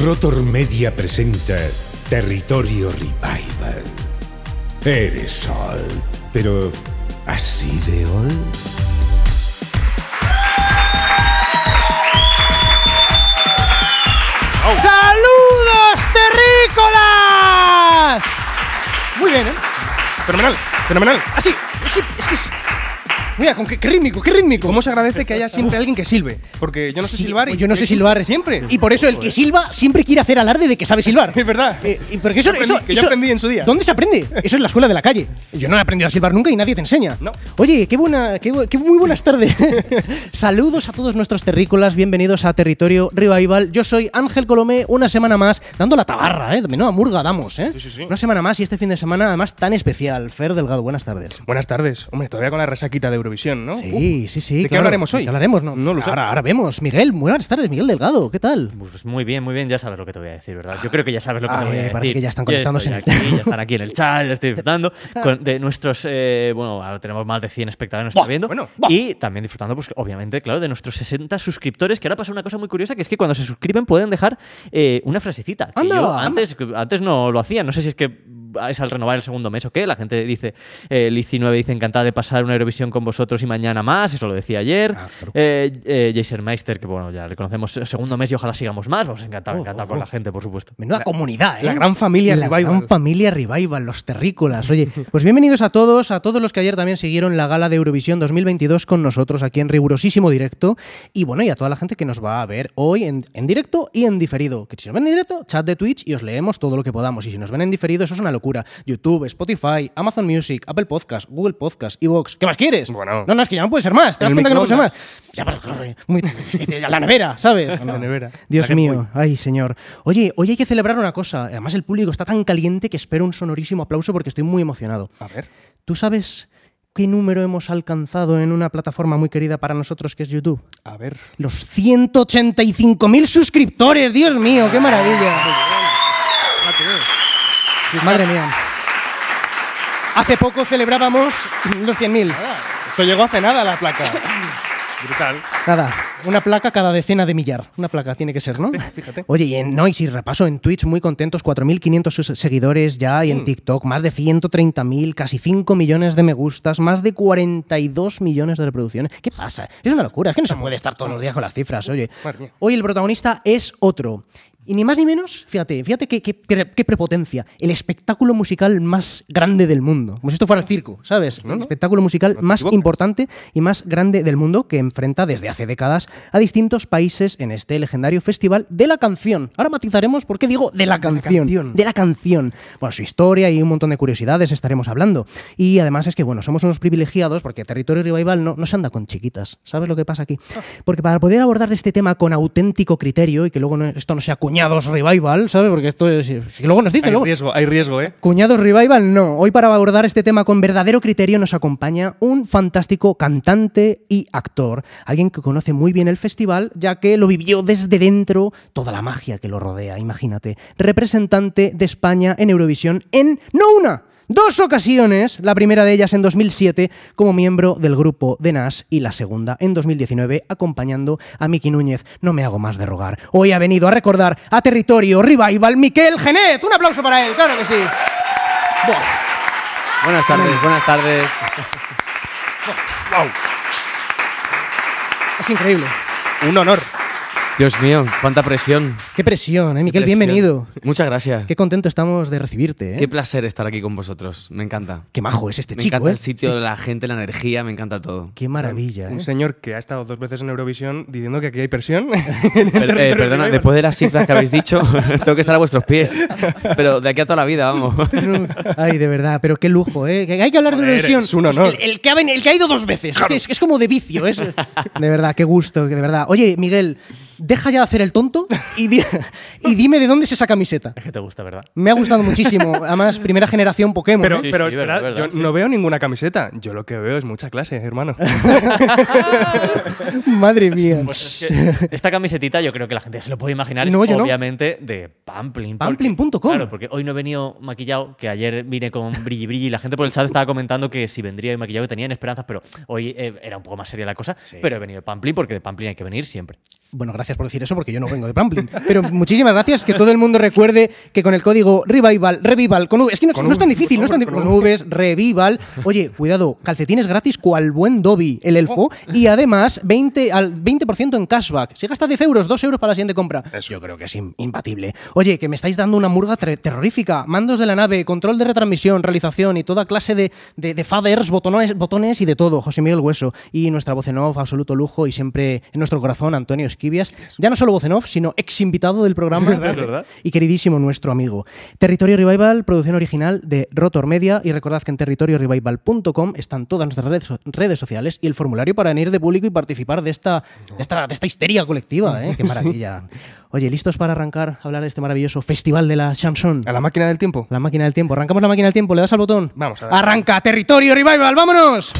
Rotor Media presenta Territorio Revival. Eres sol pero así de hoy oh. ¡Saludos, terrícolas! Muy bien, ¿eh? Fenomenal, fenomenal. Así, ah, es que, es que Mira, con qué, rítmico, qué rítmico. ¿Cómo se agradece que haya siempre alguien que silbe? Porque yo no sé silbar. Y pues yo no sé silbar. Siempre. Y por eso el que silba siempre quiere hacer alarde de que sabe silbar. Es verdad. Eh, y porque eso, yo que aprendí en su día. ¿Dónde se aprende? Eso es la escuela de la calle. Yo no he aprendido a silbar nunca y nadie te enseña. No. Oye, qué buena, qué, muy buenas tardes. Saludos a todos nuestros terrícolas. Bienvenidos a Territorio Revival. Yo soy Ángel Colomé, una semana más, dando la tabarra, ¿eh? a murga damos, ¿eh? Una semana más y este fin de semana, además, tan especial. Fer Delgado, buenas tardes. Buenas tardes. Hombre, todavía con la resaquita de visión, ¿no? Sí, uh. sí, sí. ¿De qué hablaremos hoy? hablaremos, ¿no? ahora, ahora vemos. Miguel, buenas tardes, Miguel Delgado, ¿qué tal? Pues muy bien, muy bien, ya sabes lo que te voy a decir, ¿verdad? Yo creo que ya sabes lo que te voy a decir. Parece que ya están conectándose en el chat. Ya están aquí en el chat, ya estoy disfrutando. de nuestros, eh, bueno, ahora tenemos más de 100 espectadores viendo. y también disfrutando, pues obviamente, claro, de nuestros 60 suscriptores, que ahora pasa una cosa muy curiosa, que es que cuando se suscriben pueden dejar eh, una frasecita. antes, antes no lo hacía, no sé si es que es al renovar el segundo mes o qué. La gente dice, eh, Lizzy 9 dice, encantada de pasar una Eurovisión con vosotros y mañana más, eso lo decía ayer. Ah, eh, eh, Meister, que bueno, ya reconocemos el eh, segundo mes y ojalá sigamos más. Vamos, a encantar oh, con oh, la oh. gente, por supuesto. Menuda comunidad, La gran familia la Gran familia Revival, los terrícolas. Oye, pues bienvenidos a todos, a todos los que ayer también siguieron la gala de Eurovisión 2022 con nosotros aquí en rigurosísimo directo. Y bueno, y a toda la gente que nos va a ver hoy en, en directo y en diferido. Que si nos ven en directo, chat de Twitch y os leemos todo lo que podamos. Y si nos ven en diferido, eso es una cura. YouTube, Spotify, Amazon Music, Apple Podcasts, Google Podcast, Evox. ¿Qué más quieres? Bueno. No, no, es que ya no puede ser más. ¿Te das cuenta que no puede ser más? Ya, eh, la nevera, ¿sabes? La nevera. Dios mío. Ay, señor. Oye, hoy hay que celebrar una cosa. Además, el público está tan caliente que espero un sonorísimo aplauso porque estoy muy emocionado. A ver. ¿Tú sabes qué número hemos alcanzado en una plataforma muy querida para nosotros que es YouTube? A ver. Los 185.000 suscriptores, Dios mío, qué maravilla. Pues madre mía. Hace poco celebrábamos los 100.000. Ah, esto llegó hace nada la placa. Brutal. Nada, una placa cada decena de millar. Una placa tiene que ser, ¿no? Fíjate. Oye, y y si repaso en Twitch, muy contentos, 4.500 seguidores ya, y en mm. TikTok más de 130.000, casi 5 millones de me gustas, más de 42 millones de reproducciones. ¿Qué pasa? Es una locura, es que no se puede estar todos los días con las cifras, oye. Hoy el protagonista es otro. Y ni más ni menos, fíjate, fíjate qué, prepotencia. El espectáculo musical más grande del mundo. Como si esto fuera el circo, ¿sabes? El espectáculo musical más importante y más grande del mundo que enfrenta desde hace décadas a distintos países en este legendario festival de la canción. Ahora matizaremos por qué digo de la canción. De la canción. Bueno, su historia y un montón de curiosidades estaremos hablando. Y además es que, bueno, somos unos privilegiados porque Territorio Revival no, no se anda con chiquitas. ¿Sabes lo que pasa aquí? Ah. Porque para poder abordar este tema con auténtico criterio y que luego esto no sea cuñado... Cuñados Revival, ¿sabes? Porque esto es. Si luego nos dice, hay riesgo, hay riesgo, ¿eh? Cuñados Revival, no. Hoy, para abordar este tema con verdadero criterio, nos acompaña un fantástico cantante y actor. Alguien que conoce muy bien el festival, ya que lo vivió desde dentro toda la magia que lo rodea, imagínate. Representante de España en Eurovisión en no una, Dos ocasiones, la primera de ellas en 2007 como miembro del grupo de Nas y la segunda en 2019 acompañando a Miki Núñez. No me hago más de rogar. Hoy ha venido a recordar a Territorio Revival Miquel Genet. Un aplauso para él, claro que sí. Buenas tardes, buenas tardes. Es increíble. Un honor. Dios mío, cuánta presión. Qué presión, ¿eh, Bienvenido. Muchas gracias. Qué contento estamos de recibirte. Eh. Qué placer estar aquí con vosotros. Me encanta. Qué majo es este chico. Me encanta el eh. sitio, la gente, la energía, me encanta todo. Qué maravilla. Un, eh. señor que ha estado dos veces en Eurovisión diciendo que aquí hay presión. perdona, después de las cifras que habéis dicho, tengo que estar a vuestros pies. Pero de aquí a toda la vida, vamos. Ay, de verdad, pero qué lujo, ¿eh? Hay que hablar de Eurovisión. Es un pues honor. El, que ha ido dos veces. Es, que es, como de vicio, es, De verdad, qué gusto, de verdad. Oye, Miguel deja ya de hacer el tonto y, y dime de dónde es esa camiseta. Es que te gusta, ¿verdad? Me ha gustado muchísimo. Además, primera generación Pokémon. Pero, ¿eh? pero yo no veo ninguna camiseta. Yo lo que veo es mucha clase, hermano. Madre mía. Pues esta camisetita yo creo que la gente se lo puede imaginar. No, es, obviamente de Pamplin. Pamplin.com. Claro, porque hoy no he venido maquillado, que ayer vine con brilli brilli y la gente por el chat estaba comentando que si vendría maquillado y tenían esperanzas, pero hoy eh, era un poco más seria la cosa. Pero he venido de Pamplin porque de Pamplin hay que venir siempre. Bueno, gracias por decir eso porque yo no vengo de Pamplin. Pero muchísimas gracias. Que todo el mundo recuerde que con el código Revival, Revival, con v, es que no, es tan difícil, no es tan difícil. Con Revival. Oye, cuidado, calcetines gratis cual buen Dobby, el elfo. Oh. Y además, 20, al 20% en cashback. Si gastas 10 euros, 2 euros para la siguiente compra. Yo creo que es imbatible. Oye, que me estáis dando una murga terrorífica. Mandos de la nave, control de retransmisión, realización y toda clase de, de, faders, botones, botones y de todo. José Miguel Hueso. Y nuestra voz en off, absoluto lujo y siempre en nuestro corazón, Antonio Esquivias. Ya no solo voz en off, sino ex invitado del programa. Y queridísimo nuestro amigo. Territorio Revival, producción original de Rotor Media. Y recordad que en territoriorevival.com están todas nuestras redes, sociales y el formulario para venir de público y participar de esta, esta, histeria colectiva. ¿eh? ¡Qué maravilla! Oye, ¿listos para arrancar a hablar de este maravilloso festival de la chanson? A la máquina del tiempo. La máquina del tiempo. Arrancamos la máquina del tiempo. ¿Le das al botón? Vamos a Arranca, Territorio Revival. ¡Vámonos!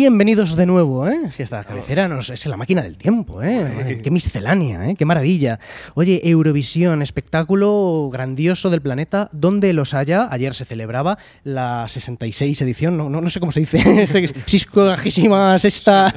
Bienvenidos de nuevo, ¿eh? Si esta cabecera nos, es la máquina del tiempo, ¿eh? Qué miscelánea, ¿eh? Qué maravilla. Oye, Eurovisión, espectáculo grandioso del planeta, donde los haya. Ayer se celebraba la 66 edición, no, no, sé cómo se dice, esta,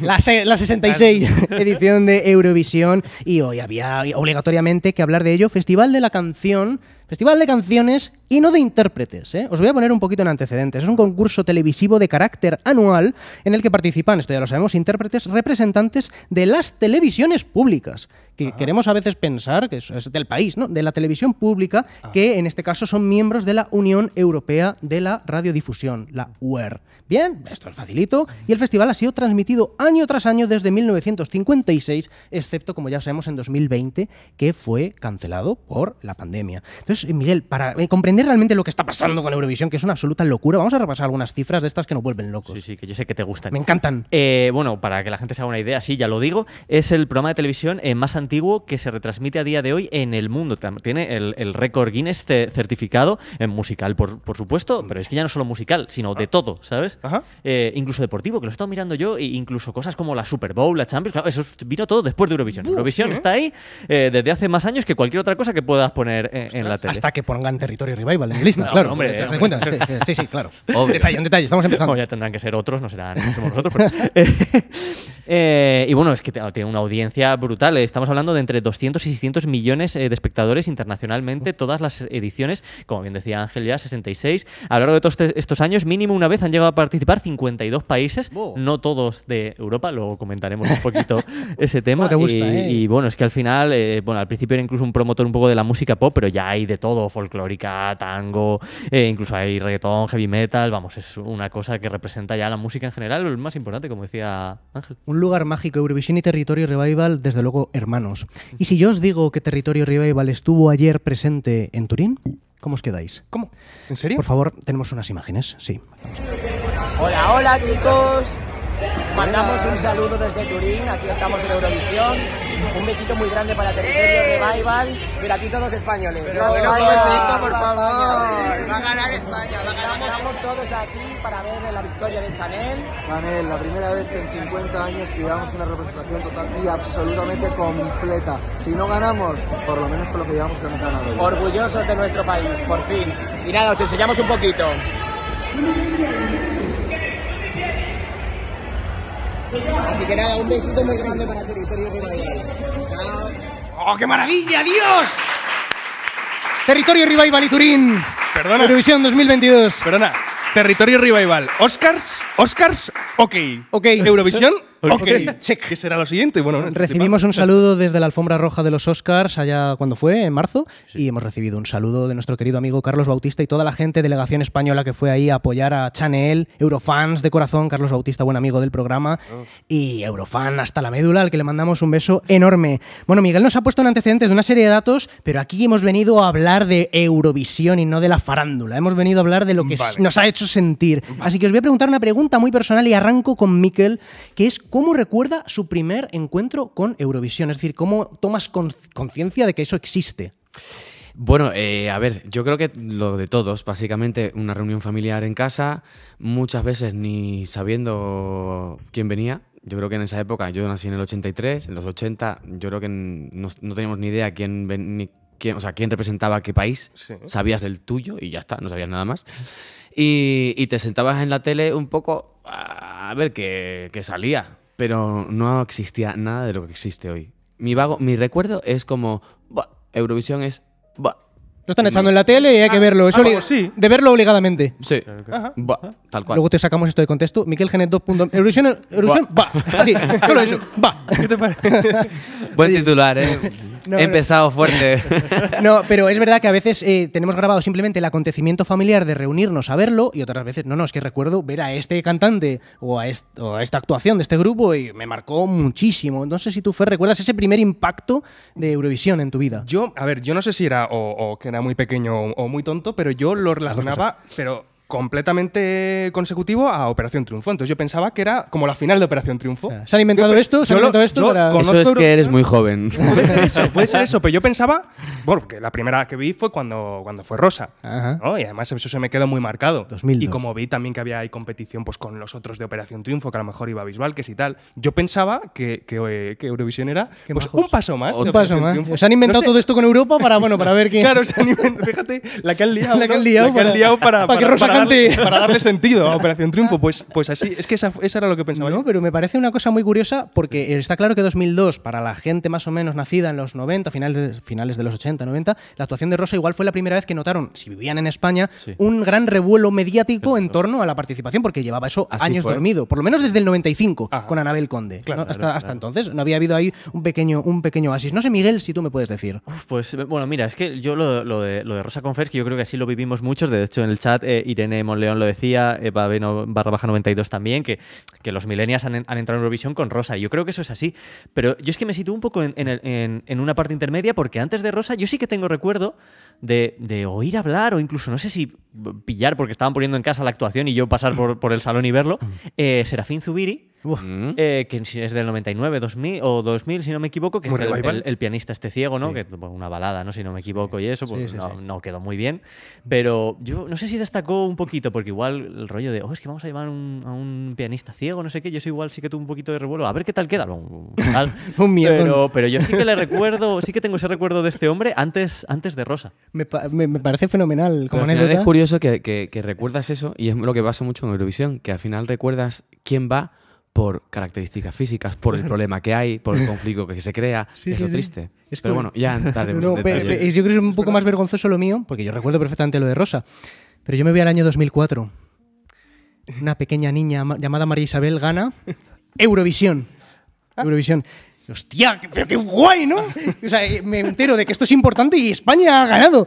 la, la 66 edición de Eurovisión. Y hoy había obligatoriamente que hablar de ello, Festival de la Canción Festival de canciones y no de intérpretes. ¿eh? Os voy a poner un poquito en antecedentes. Es un concurso televisivo de carácter anual en el que participan, esto ya lo sabemos, intérpretes representantes de las televisiones públicas, que ah. queremos a veces pensar que es del país, ¿no? de la televisión pública, ah. que en este caso son miembros de la Unión Europea de la Radiodifusión, la UER. Bien, esto es facilito. Y el festival ha sido transmitido año tras año desde 1956, excepto, como ya sabemos, en 2020, que fue cancelado por la pandemia. Entonces, eh, Miguel, para eh, comprender realmente lo que está pasando con Eurovisión, que es una absoluta locura, vamos a repasar algunas cifras de estas que nos vuelven locos. Sí, sí, que yo sé que te gustan. Me encantan. Eh, bueno, para que la gente se haga una idea, sí, ya lo digo, es el programa de televisión más antiguo que se retransmite a día de hoy en el mundo. Tiene el, el récord Guinness certificado, en musical, por, por supuesto, pero es que ya no solo musical, sino de ah. todo, ¿sabes? Eh, incluso deportivo, que lo he estado mirando yo, e incluso cosas como la Super Bowl, la Champions, claro, eso vino todo después de Eurovisión. Eurovisión ¿eh? está ahí eh, desde hace más años que cualquier otra cosa que puedas poner en la tele. Hasta que pongan territorio revival en claro. Hombre, Sí, sí, claro. Detalle, estamos empezando. ya tendrán que ser otros, no serán somos nosotros. y bueno, es que tiene una audiencia brutal. Estamos hablando de entre 200 y 600 millones de espectadores internacionalmente, todas las ediciones, como bien decía Ángel ya, 66. A lo largo de todos estos años, mínimo una vez han llegado a participar 52 países, no todos de Europa, luego comentaremos un poquito ese tema. Eh? y, bueno, es que al final, eh, bueno, al principio era incluso un promotor un poco de la música pop, pero ya hay de todo, folclórica, tango, eh, incluso hay reggaetón, heavy metal, vamos, es una cosa que representa ya la música en general, el más importante, como decía Ángel. Un lugar mágico, Eurovisión y Territorio Revival, desde luego, hermanos. Y si yo os digo que Territorio Revival estuvo ayer presente en Turín, ¿Cómo os quedáis? ¿Cómo? ¿En serio? Por favor, tenemos unas imágenes, sí. Hola, hola chicos. mandamos un saludo desde Turín, aquí estamos en Eurovisión. Un besito muy grande para de Revival, ¡Eh! pero aquí todos españoles. por favor. Va a ganar España, va a ganar Estamos todos aquí para ver la victoria de Chanel. Chanel, la primera vez en 50 años que llevamos una representación total y absolutamente completa. Si no ganamos, por lo menos con lo que llevamos hemos ganado. Orgullosos de nuestro país, por fin. Y nada, os enseñamos un poquito. Así que nada, un besito muy grande para Territorio Revival. Chao. ¡Oh, qué maravilla! ¡Dios! Territorio Revival y Turín. Perdona. Eurovisión 2022. Perdona. Territorio Revival. Oscars, Oscars, ok. Ok. Eurovisión, ¿Qué será lo siguiente? Bueno, recibimos un saludo desde la alfombra roja de los Oscars allá cuando fue, en marzo, y hemos recibido un saludo de nuestro querido amigo Carlos Bautista y toda la gente, de delegación española que fue ahí a apoyar a Chanel, Eurofans de corazón, Carlos Bautista, buen amigo del programa, oh. y Eurofan hasta la médula, al que le mandamos un beso enorme. Bueno, Miguel nos ha puesto en antecedentes de una serie de datos, pero aquí hemos venido a hablar de Eurovisión y no de la farándula. Hemos venido a hablar de lo que nos ha hecho sentir. Así que os voy a preguntar una pregunta muy personal y arranco con Miquel, que es cómo recuerda su primer encuentro con Eurovisión, es decir, cómo tomas conciencia de que eso existe. Bueno, eh, a ver, yo creo que lo de todos, básicamente una reunión familiar en casa, muchas veces ni sabiendo quién venía. Yo creo que en esa época, yo nací en el 83, en los 80, yo creo que no, teníamos ni idea quién, quién, representaba qué país. Sabías el tuyo y ya está, no sabías nada más. Y, te sentabas en la tele un poco a ver qué, qué salía pero no existía nada de lo que existe hoy. Mi vago, mi recuerdo es como, Eurovisión es, lo están echando en la tele y hay que ah, verlo. Ah, de verlo obligadamente. Sí. tal cual. Luego te sacamos esto de contexto. Miquel Genet 2. Eurovisión, Eurovisión, va. Así, solo eso, va. ¿Qué te parece? Buen titular, ¿eh? He empezado fuerte. no, pero es verdad que a veces eh, tenemos grabado simplemente el acontecimiento familiar de reunirnos a verlo y otras veces, no, no, es que recuerdo ver a este cantante o a, esta actuación de este grupo y me marcó muchísimo. No sé si tú, Fer, recuerdas ese primer impacto de Eurovisión en tu vida. Yo, a ver, yo no sé si era o, que era muy pequeño o, o muy tonto, pero yo lo relacionaba, pero completamente consecutivo a Operación Triunfo. Entonces yo pensaba que era como la final de Operación Triunfo. se han inventado esto, se han inventado esto para... Eso es que eres muy joven. Puede ser eso, Pero yo pensaba, bueno, que la primera que vi fue cuando, cuando fue Rosa. Y además eso se me quedó muy marcado. Y como vi también que había ahí competición pues, con los otros de Operación Triunfo, que a lo mejor iba a Bisbal, que y tal, yo pensaba que, eh, Eurovisión era pues, un paso más. Un paso más. Se han inventado todo esto con Europa para, bueno, para ver quién. Claro, se han inventado, fíjate, la que han liado. para, para, para que Rosa para, darle sentido a Operación Triunfo. Pues, pues así, es que esa, era lo que pensaba no, pero me parece una cosa muy curiosa porque está claro que 2002, para la gente más o menos nacida en los 90, finales de, finales de los 80, 90, la actuación de Rosa igual fue la primera vez que notaron, si vivían en España, un gran revuelo mediático en torno a la participación, porque llevaba eso años dormido, por lo menos desde el 95, con Anabel Conde. hasta, entonces no había habido ahí un pequeño, un pequeño asis. No sé, Miguel, si tú me puedes decir. pues bueno, mira, es que yo lo, de, Rosa Confes que yo creo que así lo vivimos muchos, de hecho en el chat eh, Irene Monleón lo decía, eh, barra baja 92 también, que, los milenias han, entrado en Eurovisión con Rosa. Y yo creo que eso es así. Pero yo es que me sitúo un poco en, una parte intermedia porque antes de Rosa yo sí que tengo recuerdo de, oír hablar o incluso no sé si pillar porque estaban poniendo en casa la actuación y yo pasar por, por el salón y verlo. Mm. Eh, Serafín Zubiri Mm. Eh, que es del 99 2000, o 2000, si no me equivoco, que el, pianista este ciego, ¿no? Que, una balada, ¿no? Si no me equivoco, y eso, pues no, quedó muy bien. Pero yo no sé si destacó un poquito, porque igual el rollo de, oh, es que vamos a llevar a un pianista ciego, no sé qué, yo soy igual sí que tuve un poquito de revuelo, a ver qué tal queda. un miedo. Pero, yo sí que le recuerdo, sí que tengo ese recuerdo de este hombre antes, antes de Rosa. Me, me, parece fenomenal. Como es curioso que, que, que recuerdas eso y es lo que pasa mucho en Eurovisión, que al final recuerdas quién va por características físicas, por el problema que hay, por el conflicto que se crea. es lo triste. pero bueno, ya entraremos no, en detalle. Yo creo que es un poco más vergonzoso lo mío, porque yo recuerdo perfectamente lo de Rosa. Pero yo me voy al año 2004. Una pequeña niña llamada María Isabel gana Eurovisión. Ah. Eurovisión. Hostia, pero qué guay, ¿no? O sea, eh, me entero de que esto es importante y España ha ganado.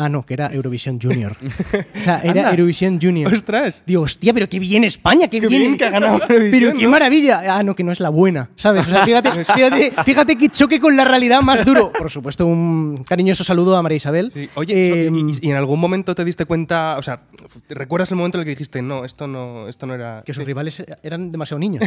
Ah, no, que era Eurovisión Junior. o sea, era Eurovisión Junior. ¡Ostras! Digo, hostia, pero qué bien España, qué, bien, que ha ganado Pero qué maravilla. Ah, no, que no es la buena, ¿sabes? O sea, fíjate, fíjate, que choque con la realidad más duro. Por supuesto, un cariñoso saludo a María Isabel. Oye, em, y, en algún momento te diste cuenta, o sea, ¿recuerdas el momento en el que dijiste, no, esto no, esto no era... Que sus rivales e-, eran demasiado niños.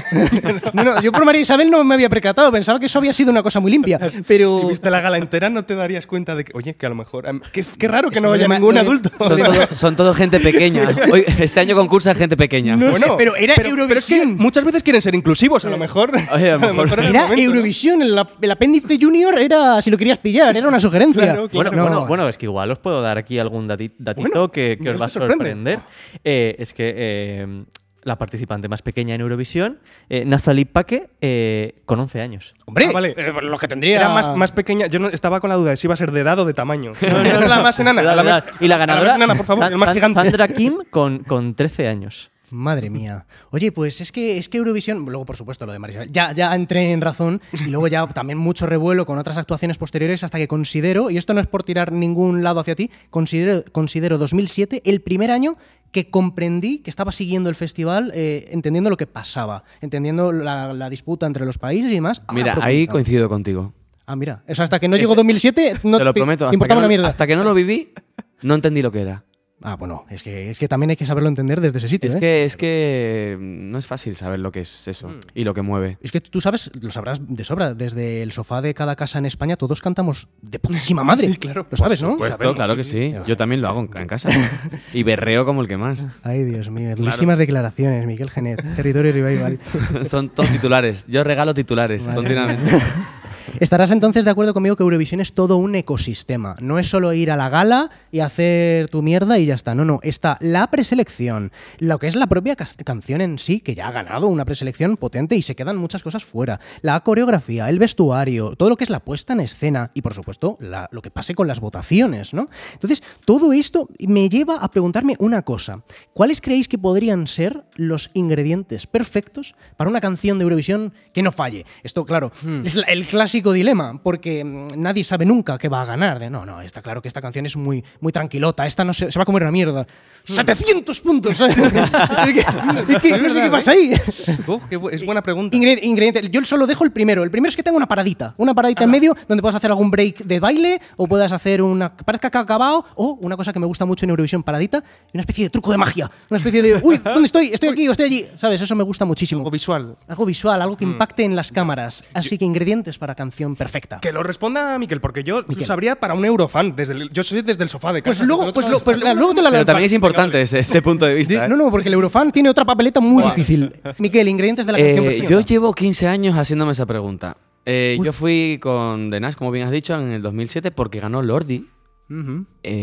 no, yo por María Isabel no me había percatado, pensaba que eso había sido una cosa muy limpia, pero... Si viste la gala entera no te darías cuenta de que, oye, que a lo mejor... Em, qué raro que no haya ningún adulto. Son todo, gente pequeña. Hoy, este año concursa gente pequeña. bueno, pero era Eurovisión. muchas veces quieren ser inclusivos, a lo mejor. era Eurovisión, el, apéndice junior era, si lo querías pillar, era una sugerencia. Bueno, es que igual os puedo dar aquí algún datito que, os va a sorprender. Eh, es que eh, la participante más pequeña en Eurovisión, eh, Nathalie Paque, eh, con 11 años. Hombre, ah, eh, pues lo que tendría. Era más, más pequeña. Yo estaba con la duda de si iba a ser de edad o de tamaño. Esa es la más enana. y la ganadora. por favor, más gigante. Sandra Kim con, con 13 años. Madre mía. Oye, pues es que, es que Eurovisión, luego por supuesto lo de Marisol. ya, ya entré en razón y luego ya también mucho revuelo con otras actuaciones posteriores hasta que considero, y esto no es por tirar ningún lado hacia ti, considero, considero 2007 el primer año que comprendí que estaba siguiendo el festival, eh, entendiendo lo que pasaba, entendiendo la, disputa entre los países y demás. Ah, mira, ahí coincido contigo. Ah, mira, o hasta que no llegó 2007, no te lo prometo, hasta que no lo viví, no entendí lo que era. Ah, bueno, es que, es que también hay que saberlo entender desde ese sitio. Es, ¿eh? que, es que mm, no es fácil saber lo que es eso mm. y lo que mueve. Es que tú sabes, lo sabrás de sobra. Desde el sofá de cada casa en España todos cantamos de putísima madre. claro. Lo sabes, ¿no? supuesto, claro que sí. Yo también lo hago en, casa. y berreo como el que más. Ay, Dios mío. Durísimas declaraciones, Miguel Genet. Territorio Revival. Son todos titulares. Yo regalo titulares continuamente. Estarás entonces de acuerdo conmigo que Eurovisión es todo un ecosistema. No es solo ir a la gala y hacer tu mierda y ya está. No, no, está la preselección, lo que es la propia canción en sí, que ya ha ganado una preselección potente y se quedan muchas cosas fuera. La coreografía, el vestuario, todo lo que es la puesta en escena y, por supuesto, lo que pase con las votaciones, ¿no? Entonces, todo esto me lleva a preguntarme una cosa. ¿Cuáles creéis que podrían ser los ingredientes perfectos para una canción de Eurovisión que no falle? Esto, claro, hmm. es el clásico dilema, porque mm, nadie sabe nunca qué va a ganar. De, no, no, está claro que esta canción es muy, muy tranquilota, esta no se, se va a comer una mierda. 700 mm. puntos. es no sé qué pasa ahí. es buena pregunta. Ingrediente, Yo solo dejo el primero. El primero es que tenga una paradita. Una paradita en medio donde puedas hacer algún break de baile o puedas hacer una. Parezca que ha acabado. O una cosa que me gusta mucho en Eurovisión, paradita. Una especie de truco de magia. Una especie de. Uy, ¿dónde estoy? Estoy aquí o estoy allí. ¿Sabes? Eso me gusta muchísimo. Algo visual. Algo visual, algo que mm. impacte en las cámaras. Así que ingredientes para canción perfecta. Que lo responda Miquel, porque yo sabría para un Eurofan. Desde yo soy desde el sofá de pues casa. Pues, pues luego, pues, luego pero también es importante ese, punto de vista. ¿eh? No, no, porque el Eurofan tiene otra papeleta muy difícil. Miquel, ingredientes de la canción. Eh, yo llevo 15 años haciéndome esa pregunta. Eh, yo fui con The Nash, como bien has dicho, en el 2007 porque ganó Lordi.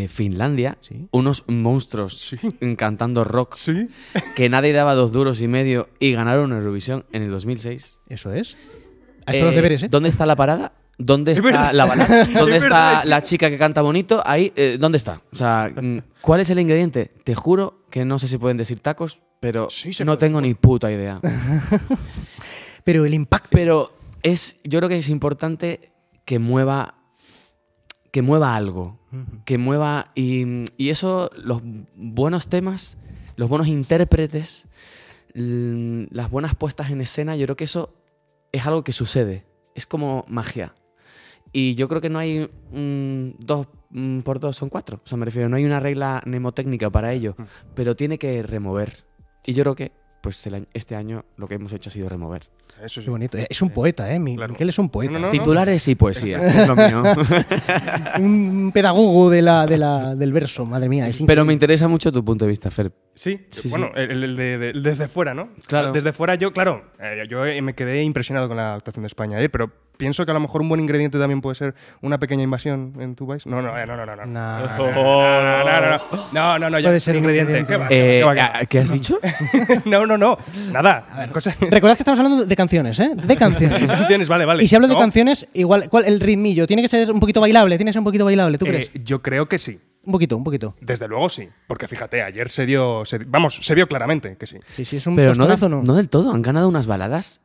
Finlandia, unos monstruos cantando rock que nadie daba dos duros y medio y ganaron Eurovisión en el 2006. Eso es. Ha hecho los deberes, ¿Dónde está la parada? ¿Dónde está la ¿Dónde está la chica que canta bonito? Ahí, eh, ¿dónde está? O sea, mm, ¿cuál es el ingrediente? Te juro que no sé si pueden decir tacos, pero no tengo ni puta idea. pero el impacto. Pero es, yo creo que es importante que mueva, que mueva algo, que mueva y, y eso, los buenos temas, los buenos intérpretes, las buenas puestas en escena, yo creo que eso es algo que sucede. Es como magia. Y yo creo que no hay dos mm, por dos son cuatro. O sea, me refiero, no hay una regla mnemotécnica para ello, mm. pero tiene que remover. Y yo creo que pues este año lo que hemos hecho ha sido remover bonito. Es un poeta, ¿eh? Claro. Miquel es un poeta. Titulares y poesía, un pedagogo de la, del verso, madre mía. Pero me interesa mucho tu punto de vista, Fer. Sí, sí bueno, El, desde fuera, ¿no? Claro. Desde fuera yo, claro, eh, yo me quedé impresionado con la actuación de España, ¿eh? Pero pienso que a lo mejor un buen ingrediente también puede ser una pequeña invasión en tu país. No, no, eh, no, no, no. No, no, no, Puede ser ingrediente. ¿Qué, has dicho? no, no, no. Nada. ¿Recuerdas que estamos hablando de ¿eh? De canciones. canciones, vale, vale. Y si hablo de canciones, igual, ¿cuál, el ritmillo, ¿tiene que ser un poquito bailable? ¿Tiene que ser un poquito bailable, tú eh, crees? Yo creo que sí. Un poquito, un poquito. Desde luego sí, porque fíjate, ayer se dio, vamos, se vio claramente que sí. Sí, sí, es un Pero no, no. del todo, han ganado unas baladas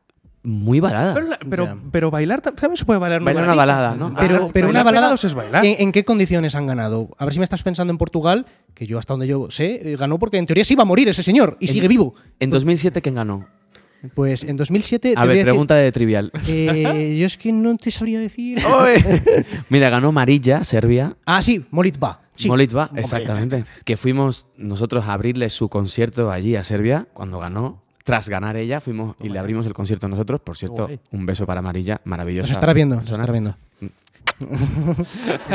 muy baladas. Pero, pero, bailar, ¿sabes? Se puede bailar una, bailar una balada, ¿no? Pero, una balada. Es ¿en, qué condiciones han ganado? A ver si me estás pensando en Portugal, que yo hasta donde yo sé, eh, ganó porque en teoría se iba a morir ese señor y sigue vivo. ¿En 2007 quién ganó? Pues en 2007... A ver, pregunta de trivial. Eh, yo es que no te sabría decir... Mira, ganó Marilla, Serbia. Ah, sí, Molitva. Molitva, exactamente. Que fuimos nosotros a abrirle su concierto allí a Serbia cuando ganó tras ganar ella, fuimos y le abrimos el concierto nosotros. Por cierto, un beso para Marilla, maravilloso. Nos estará viendo, nos estará viendo.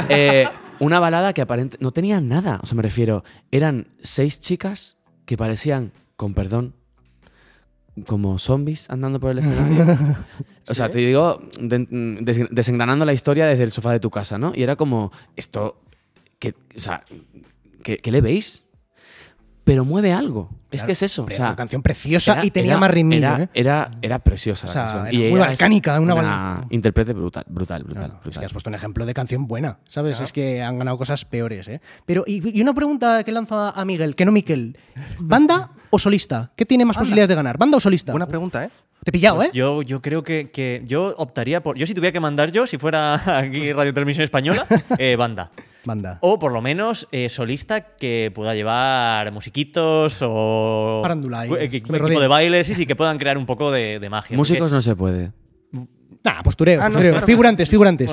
Eh, una balada que aparentemente no tenía nada, o sea, me refiero, eran seis chicas que parecían, con perdón, como zombies andando por el escenario. o sea, te digo, desengranando la historia desde el sofá de tu casa, ¿no? Y era como, esto, que, o sea, ¿qué le veis? pero mueve algo. es que es eso. O una canción preciosa y tenía más ritmo. ¿eh? Era, era, preciosa muy balcánica, una, Intérprete brutal, brutal, brutal. Es que has puesto un ejemplo de canción buena, ¿sabes? Es que han ganado cosas peores, ¿eh? Pero, y, una pregunta que lanza a Miguel, que no Miquel. ¿Banda o solista? ¿Qué tiene más posibilidades de ganar? ¿Banda o solista? Buena pregunta, ¿eh? Te he pillado, ¿eh? Yo, yo creo que, yo optaría por. Yo, si tuviera que mandar yo, si fuera aquí Radio Televisión Española, eh, banda. O por lo menos eh, solista que pueda llevar musiquitos o. Parándula. Eh, equipo de baile, sí, sí, que puedan crear un poco de, magia. Músicos no se puede. Nah, postureo. Ah, figurantes, figurantes.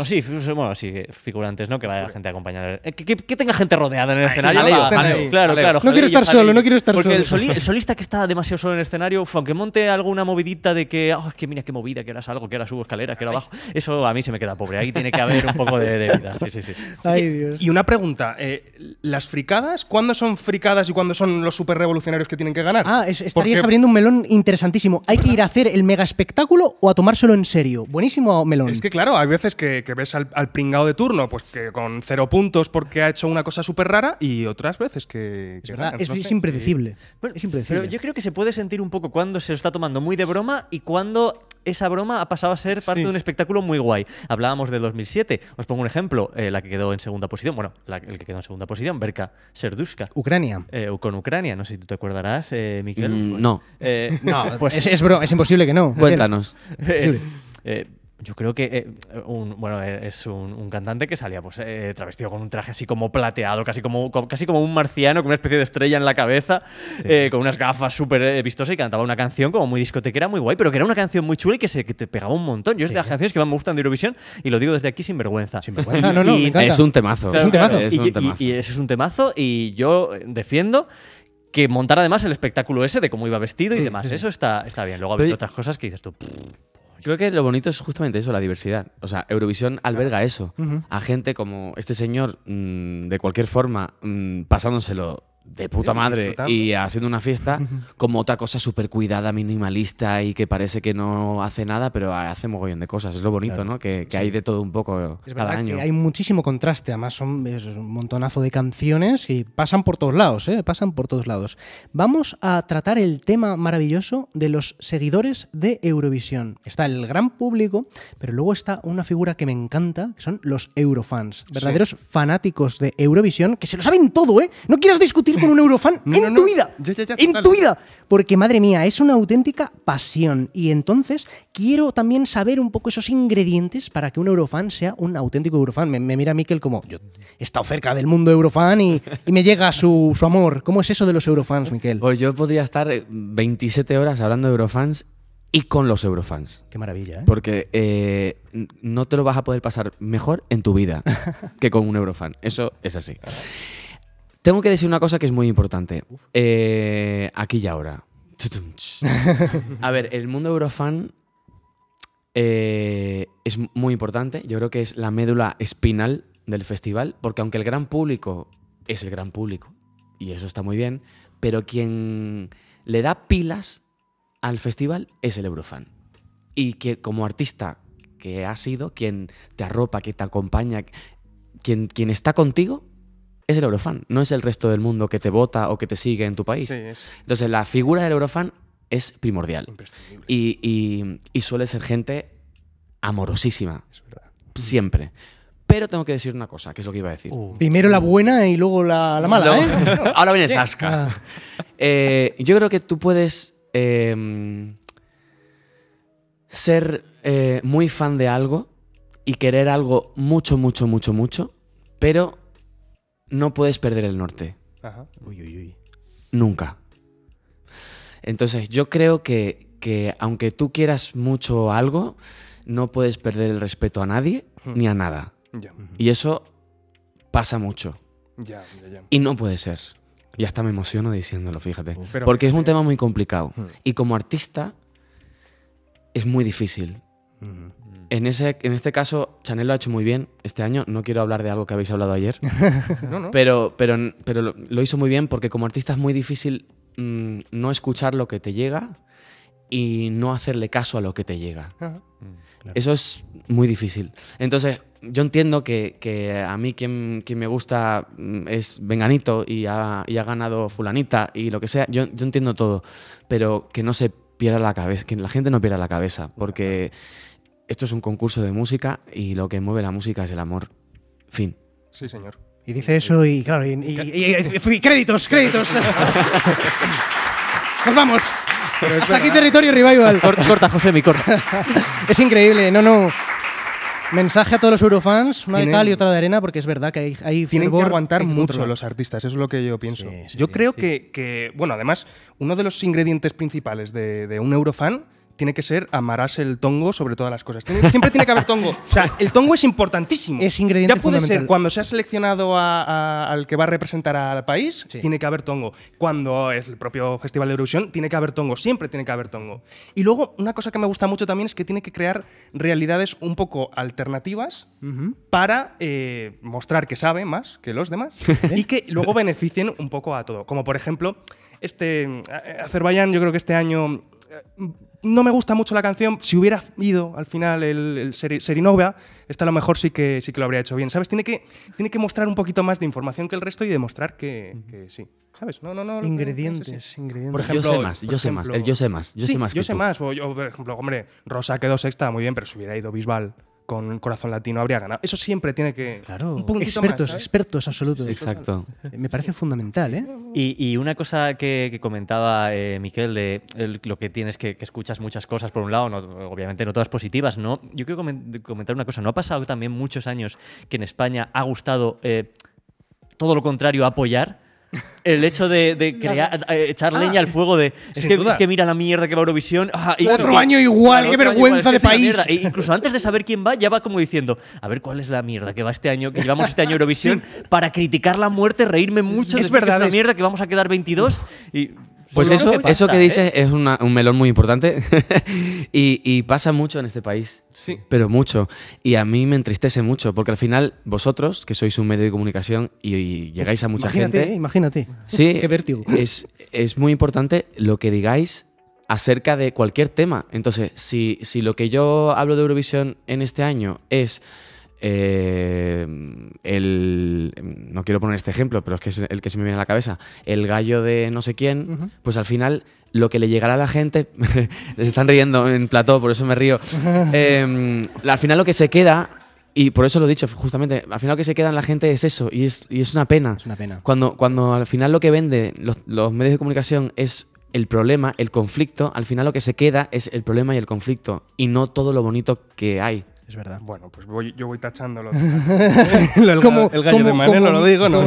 Bueno, sí, figurantes, ¿no? Que vaya gente a acompañar eh, que, tenga gente rodeada en el escenario. claro, claro. No quiero estar solo, no quiero estar solo. Porque el solista que está demasiado solo en el escenario, aunque monte alguna movidita de que, oh, es que mira qué movida, que ahora salgo, que era subo escalera, que era abajo. eso a mí se me queda pobre. Ahí tiene que haber un poco de, vida. Sí, sí, sí. Ay, Dios. Y una pregunta, eh, ¿las fricadas? ¿Cuándo son fricadas y cuándo son los super revolucionarios que tienen que ganar? Ah, estarías abriendo un melón interesantísimo. ¿Hay que ir a hacer el mega espectáculo o a tomárselo en serio? buenísimo melón. Es que claro, hay veces que, ves al, pringado de turno, pues que con cero puntos porque ha hecho una cosa súper rara y otras veces que... es, impredecible. Pero yo creo que se puede sentir un poco cuando se lo está tomando muy de broma y cuando esa broma ha pasado a ser parte de un espectáculo muy guay. Hablábamos del 2007. Os pongo un ejemplo. Eh, la que quedó en segunda posición, bueno, la, el que quedó en segunda posición, Berka Serduska. Ucrania. Eh, con Ucrania, no sé si tú te acordarás, eh, mm, no. no, pues es, imposible que no. Cuéntanos. Eh, yo creo que eh, un, bueno, eh, es un, cantante que salía pues, travestido con un traje así como plateado, casi como, casi como un marciano, con una especie de estrella en la cabeza, con unas gafas súper vistosas y cantaba una canción como muy discotequera, muy guay, pero que era una canción muy chula y que se te pegaba un montón. Yo es de las canciones que más me gustan de Eurovisión y lo digo desde aquí sin vergüenza. Sin vergüenza. es un temazo. es un temazo. Y, y, ese es un temazo y yo defiendo que montar además el espectáculo ese de cómo iba vestido y demás. Eso está, está bien. Luego ha habido otras cosas que dices tú creo que lo bonito es justamente eso, la diversidad. O sea, Eurovisión alberga eso. A gente como este señor, mm, de cualquier forma, mm, pasándoselo de puta madre y haciendo una fiesta como otra cosa súper cuidada, minimalista y que parece que no hace nada, pero hace mogollón de cosas. Es lo bonito, ¿no? Que, hay de todo un poco cada año. hay muchísimo contraste, además son un montonazo de canciones y pasan por todos lados, ¿eh? Pasan por todos lados. Vamos a tratar el tema maravilloso de los seguidores de Eurovisión. Está el gran público, pero luego está una figura que me encanta, que son los eurofans, verdaderos fanáticos de Eurovisión, que se lo saben todo, ¿eh? No quieras discutir con un Eurofan en tu vida. en tu vida. Porque, madre mía, es una auténtica pasión. Y entonces quiero también saber un poco esos ingredientes para que un Eurofan sea un auténtico Eurofan. Me, mira Miquel como, yo he estado cerca del mundo Eurofan y, me llega su, amor. ¿Cómo es eso de los Eurofans, Miquel? Pues yo podría estar 27 eh, horas hablando de Eurofans y con los Eurofans. Qué maravilla, ¿eh? Porque eh, no te lo vas a poder pasar mejor en tu vida que con un Eurofan. Eso es así. Tengo que decir una cosa que es muy importante. Eh, aquí y ahora. A ver, el mundo Eurofan eh, es muy importante. Yo creo que es la médula espinal del festival, porque aunque el gran público es el gran público, y eso está muy bien, pero quien le da pilas al festival es el Eurofan. Y que como artista que ha sido, quien te arropa, que te acompaña, quien, quien está contigo, es el Eurofan, no es el resto del mundo que te vota o que te sigue en tu país. Entonces, la figura del Eurofan es primordial. Y, suele ser gente amorosísima. Es verdad. Siempre. Pero tengo que decir una cosa, que es lo que iba a decir. Uh. Primero la buena y luego la, mala. ¿eh? Ahora viene Zasca. Ah. Eh, yo creo que tú puedes em, ser eh, muy fan de algo y querer algo mucho, mucho, mucho, mucho, pero no puedes perder el norte. Ajá. Uy, uy, uy. Nunca. Entonces, yo creo que, aunque tú quieras mucho algo, no puedes perder el respeto a nadie ni a nada. Y eso pasa mucho. ya, ya. y no puede ser. Y hasta me emociono diciéndolo, fíjate. Porque es un tema muy complicado. Y como artista, es muy difícil. En, ese, en este caso, Chanel lo ha hecho muy bien este año. No quiero hablar de algo que habéis hablado ayer. Pero, pero, pero lo, hizo muy bien porque como artista es muy difícil mm, no escuchar lo que te llega y no hacerle caso a lo que te llega. Mm, Eso es muy difícil. Entonces, yo entiendo que, a mí quien, me gusta mm, es Venganito y ha, ganado fulanita y lo que sea. Yo, entiendo todo, pero que no se pierda la cabeza, que la gente no pierda la cabeza, porque... Esto es un concurso de música y lo que mueve la música es el amor. Fin. Sí, señor. Y dice eso y claro, y, créditos, créditos. Nos vamos. Hasta aquí territorio revival. Corta, José, mi corta. es increíble, no, no. Mensaje a todos los eurofans, una de tal y otra de arena, porque es verdad que hay, hay Tienen que aguantar mucho los artistas, eso es lo que yo pienso. yo creo que, bueno, además, uno de los ingredientes principales de un eurofan tiene que ser amarás el tongo sobre todas las cosas. siempre tiene que haber tongo. O sea, el tongo es importantísimo. Es ingrediente Ya puede ser cuando se ha seleccionado al que va a representar al país, tiene que haber tongo. Cuando es el propio Festival de Eurovisión, tiene que haber tongo. Siempre tiene que haber tongo. Y luego, una cosa que me gusta mucho también es que tiene que crear realidades un poco alternativas para eh, mostrar que sabe más que los demás y que luego beneficien un poco a todo. Como por ejemplo, este eh, Azerbaiyán, yo creo que este año eh, no me gusta mucho la canción. Si hubiera ido al final el, el Serinova, esta a lo mejor sí que, sí lo habría hecho bien. ¿Sabes? Tiene que, tiene que mostrar un poquito más de información que el resto y demostrar que, sí. ¿Sabes? No, no, no. Ingredientes, Por ejemplo, yo sé más, yo sé más. yo sé más. Yo sé más. yo sé más. por ejemplo, hombre, Rosa quedó sexta, muy bien, pero si hubiera ido Bisbal con corazón latino habría ganado. Eso siempre tiene que. Claro, un expertos, expertos absolutos. Exacto. Me parece fundamental. ¿eh? Y, una cosa que, comentaba eh, Miquel de lo que tienes que, escuchar escuchas muchas cosas, por un lado, no, obviamente no todas positivas, ¿no? Yo quiero comentar una cosa. ¿No ha pasado también muchos años que en España ha gustado eh, todo lo contrario, apoyar? el hecho de, crear, eh, echar ah. leña al fuego de es que, es que, mira la mierda que va Eurovisión. Ah, y, Otro año igual, qué vergüenza de país. E incluso antes de saber quién va, ya va como diciendo, a ver cuál es la mierda que va este año, que llevamos este año Eurovisión, para criticar la muerte, reírme mucho, es verdad. Que mierda que vamos a quedar 22. Y pues eso, eso que ¿eh? dices es un melón muy importante y, pasa mucho en este país. Sí. Pero mucho. Y a mí me entristece mucho porque al final vosotros, que sois un medio de comunicación y, llegáis a mucha gente. Imagínate. imagínate. Sí. Qué vértigo. Es, es muy importante lo que digáis acerca de cualquier tema. Entonces, si, si lo que yo hablo de Eurovisión en este año es eh, el, no quiero poner este ejemplo, pero es que es el que se me viene a la cabeza, el gallo de no sé quién, pues al final lo que le llegará a la gente, les están riendo en plató, por eso me río, em, al final lo que se queda, y por eso lo he dicho justamente, al final lo que se queda en la gente es eso, y es, una pena. Es una pena. Cuando, cuando al final lo que venden los medios de comunicación es el problema, el conflicto, al final lo que se queda es el problema y el conflicto, y no todo lo bonito que hay es verdad. Bueno, pues yo voy tachándolo. el, el gallo de Manel no lo digo, no.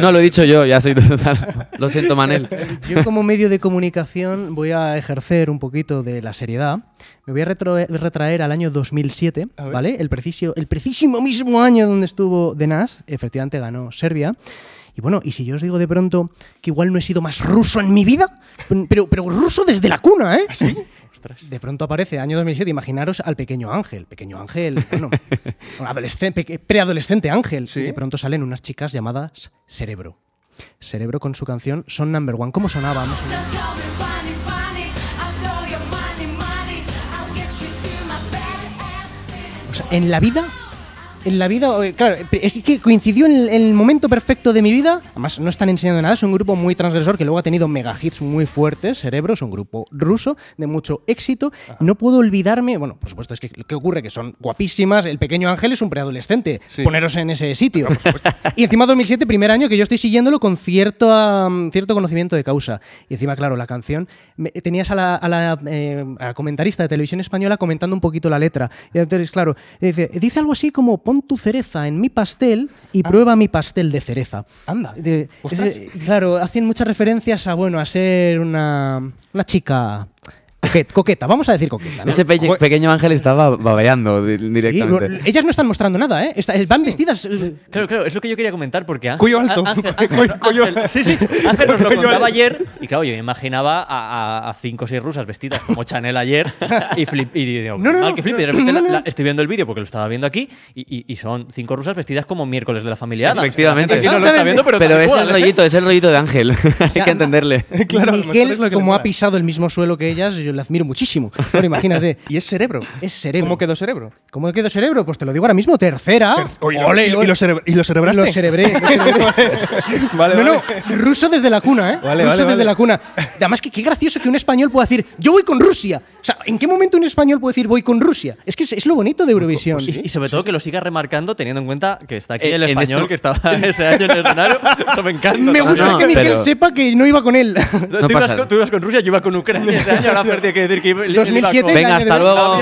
No, lo he dicho yo, ya soy total. lo siento, Manel. Yo como medio de comunicación voy a ejercer un poquito de la seriedad. Me voy a retraer al año 2007, ¿vale? El, preciso, el precisísimo mismo año donde estuvo De Nas, efectivamente ganó Serbia. Y bueno, y si yo os digo de pronto que igual no he sido más ruso en mi vida, pero, pero ruso desde la cuna, ¿eh? ¿Ah, ¿Sí? De pronto aparece, año 2007, imaginaros al pequeño Ángel. Pequeño Ángel, bueno, preadolescente Ángel. de pronto salen unas chicas llamadas Cerebro. Cerebro con su canción Son Number One. ¿Cómo sonaba? en la vida en la vida, eh, claro, es que coincidió en el momento perfecto de mi vida. Además, no están enseñando nada, es un grupo muy transgresor que luego ha tenido mega hits muy fuertes, Cerebro, es un grupo ruso de mucho éxito. No puedo olvidarme, bueno, por supuesto, es que ¿qué ocurre? Que son guapísimas, el pequeño ángel es un preadolescente, poneros en ese sitio. Ah, y encima 2007, primer año que yo estoy siguiéndolo con cierto, cierto conocimiento de causa. Y encima, claro, la canción, tenías a la, eh, comentarista de televisión española comentando un poquito la letra. Y entonces, claro, dice, algo así como, tu cereza en mi pastel y ah. prueba mi pastel de cereza. Anda. claro, hacen muchas referencias a, bueno, a ser una, una chica Coqueta, vamos a decir coqueta. Ese pequeño ángel estaba babeando directamente. ellas no están mostrando nada, ¿eh? Está, van vestidas. Eh, claro, claro, es lo que yo quería comentar porque Ángel. Cuyo alto. sí, sí. ángel nos lo contaba ayer y claro, yo me imaginaba a, cinco o seis rusas vestidas como Chanel ayer y, flip, y no, no, mal que flip, de repente estoy viendo el vídeo porque lo estaba viendo aquí y, son cinco rusas vestidas como miércoles de la familia. efectivamente. No lo pero, es el ¿eh? rollito, es el rollito de Ángel. Hay que entenderle. Claro, Miquel, como ha pisado el mismo suelo que ellas, yo la admiro muchísimo. Pero imagínate. y es cerebro. Es cerebro. ¿Cómo quedó cerebro? ¿Cómo quedó cerebro? Pues te lo digo ahora mismo, tercera. Ole, y, lo cerebraste? Lo cerebré. no, no, ruso desde la cuna, ¿eh? ruso desde la cuna. Además, que qué gracioso que un español pueda decir, yo voy con Rusia. O sea, ¿en qué momento un español puede decir, voy con Rusia? Es que es, lo bonito de Eurovisión. Pues, pues, y, sobre todo que lo siga remarcando teniendo en cuenta que está aquí eh, el español que estaba ese año en el escenario. Eso me encanta. Me gusta que Miguel sepa que no iba con él. tú, ibas con, Rusia, yo iba con Ucrania tiene que decir que... 2007. Venga, hasta luego.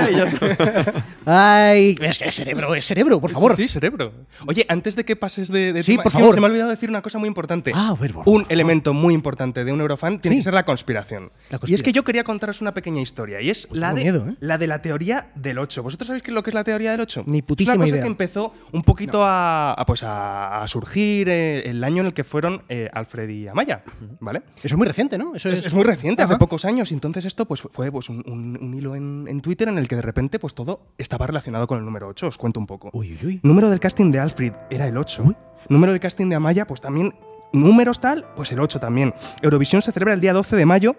Ay, es que cerebro, es cerebro, por favor. Sí, cerebro. Oye, antes de que pases de, de sí, por favor. se me ha olvidado decir una cosa muy importante. Ah, Un elemento muy importante de un Eurofan tiene que ser la conspiración. Y es que yo quería contaros una pequeña historia, y es pues la, de, ¿eh? la de la teoría del 8. ¿Vosotros sabéis qué es lo que es la teoría del 8? Ni putísima es una cosa que empezó un poquito a, pues a, surgir eh, el año en el que fueron eh, Alfred y Amaya, ¿vale? Eso es muy reciente, ¿no? Eso es, muy reciente, hace pocos años, entonces esto pues fue pues, un, hilo en, Twitter en el que de repente pues, todo estaba relacionado con el número 8. Os cuento un poco. Número del casting de Alfred era el 8. Número del casting de Amaya, pues también. Números tal, pues el 8 también. Eurovisión se celebra el día 12 de mayo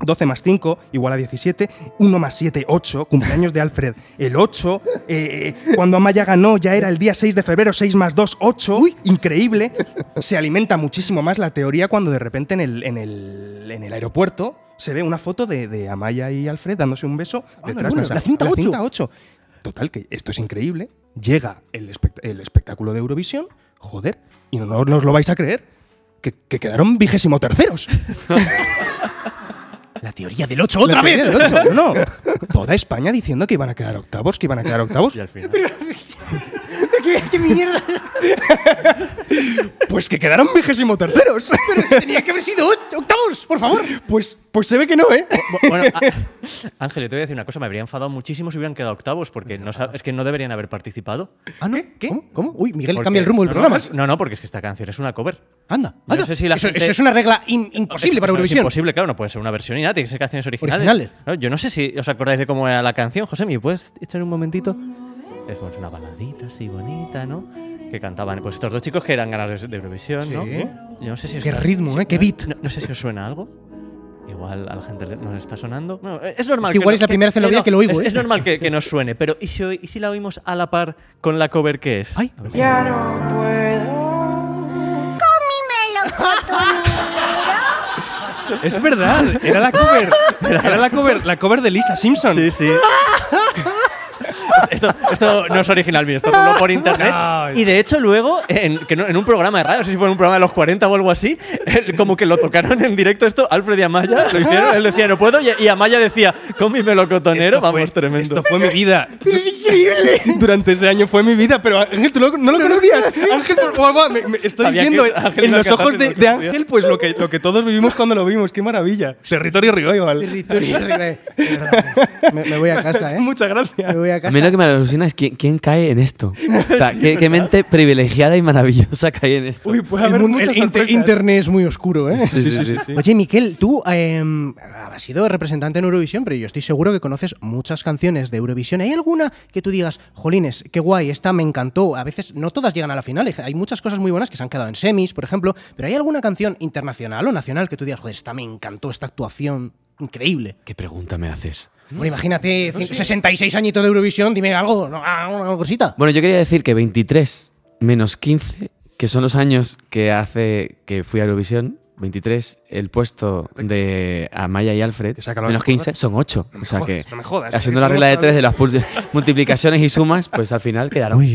12 más 5 igual a 17, 1 más 7, 8, cumpleaños de Alfred, el 8, eh, cuando Amaya ganó ya era el día 6 de febrero, 6 más 2, 8, Uy. increíble, se alimenta muchísimo más la teoría cuando de repente en el, en el aeropuerto se ve una foto de, Amaya y Alfred dándose un beso. Ah, la cinta 8. Total, que esto es increíble. Llega el, espectáculo de Eurovisión, joder, y no, os lo vais a creer, que, quedaron vigésimo terceros. La teoría del 8 otra vez. no, no. Toda España diciendo que iban a quedar octavos, que iban a quedar octavos. Y al final. ¿Qué, mierda? pues que quedaron vigésimo terceros. Pero tenía que haber sido octavos, por favor. Pues, pues se ve que no, ¿eh? Bueno, Ángel, yo te voy a decir una cosa. Me habría enfadado muchísimo si hubieran quedado octavos, porque no, es que no deberían haber participado. ¿Ah, no? ¿Qué? ¿Cómo? Uy, Miguel cambia el rumbo del programa. No, no, porque es que esta canción es una cover. Anda, No si eso, es una regla imposible para Eurovisión. imposible, claro, no puede ser una versión y nada, tiene que ser canciones ¿eh? originales. yo no sé si os acordáis de cómo era la canción. José, ¿me puedes echar un momentito? Es una baladita así bonita, ¿no? Que cantaban pues estos dos chicos que eran ganadores de Eurovisión, ¿no? Sí. no sé si os Qué ritmo, ¿eh? Qué beat. No, sé si os suena algo. Igual a la gente le- nos está sonando. Bueno, eh, es normal. Es que igual es la primera vez que lo oigo, Es, ¿eh? es normal que, que nos suene, pero ¿y si, y si la oímos a la par con la cover que es? Ay. Ya no puedo. Con mi Es verdad, era la cover. Era la cover, la cover de Lisa Simpson. Sí, sí. Esto, no es original mío, esto lo por internet. Y de hecho, luego, en, que en un programa de radio, no sé si fue en un programa de los 40 o algo así, como que lo tocaron en directo esto, Alfred y Amaya lo hicieron, él decía, no puedo, y, Amaya decía, con mi melocotonero, vamos, tremendo. Esto fue mi vida. increíble. Durante ese año fue mi vida, pero Ángel, tú no, lo conocías. Ángel, estoy viendo en, los ojos de, Ángel, pues lo que, lo que todos vivimos cuando lo vimos, qué maravilla. Territorio Revival. Territorio Revival. Me, voy a casa, ¿eh? Muchas gracias. Me voy a casa mí lo que me alucina es quién, cae en esto. O sea, qué, mente privilegiada y maravillosa cae en esto. Uy, puede haber el, internet es muy oscuro, ¿eh? Sí, sí, Oye, Miquel, tú em, has sido representante en Eurovisión, pero yo estoy seguro que conoces muchas canciones de Eurovisión. ¿Hay alguna que tú digas, jolines, qué guay, esta me encantó? A veces no todas llegan a la final. Hay muchas cosas muy buenas que se han quedado en semis, por ejemplo, pero ¿hay alguna canción internacional o nacional que tú digas, joder, esta me encantó, esta actuación increíble? ¿Qué pregunta me haces? Bueno, imagínate, 66 añitos de Eurovisión, dime algo, ah, una cosita. Bueno, yo quería decir que 23 menos 15, que son los años que hace que fui a Eurovisión, 23, el puesto de Amaya y Alfred, menos 15, son 8. o sea que, haciendo la regla de 3 de las multiplicaciones y sumas, pues al final quedaron uy,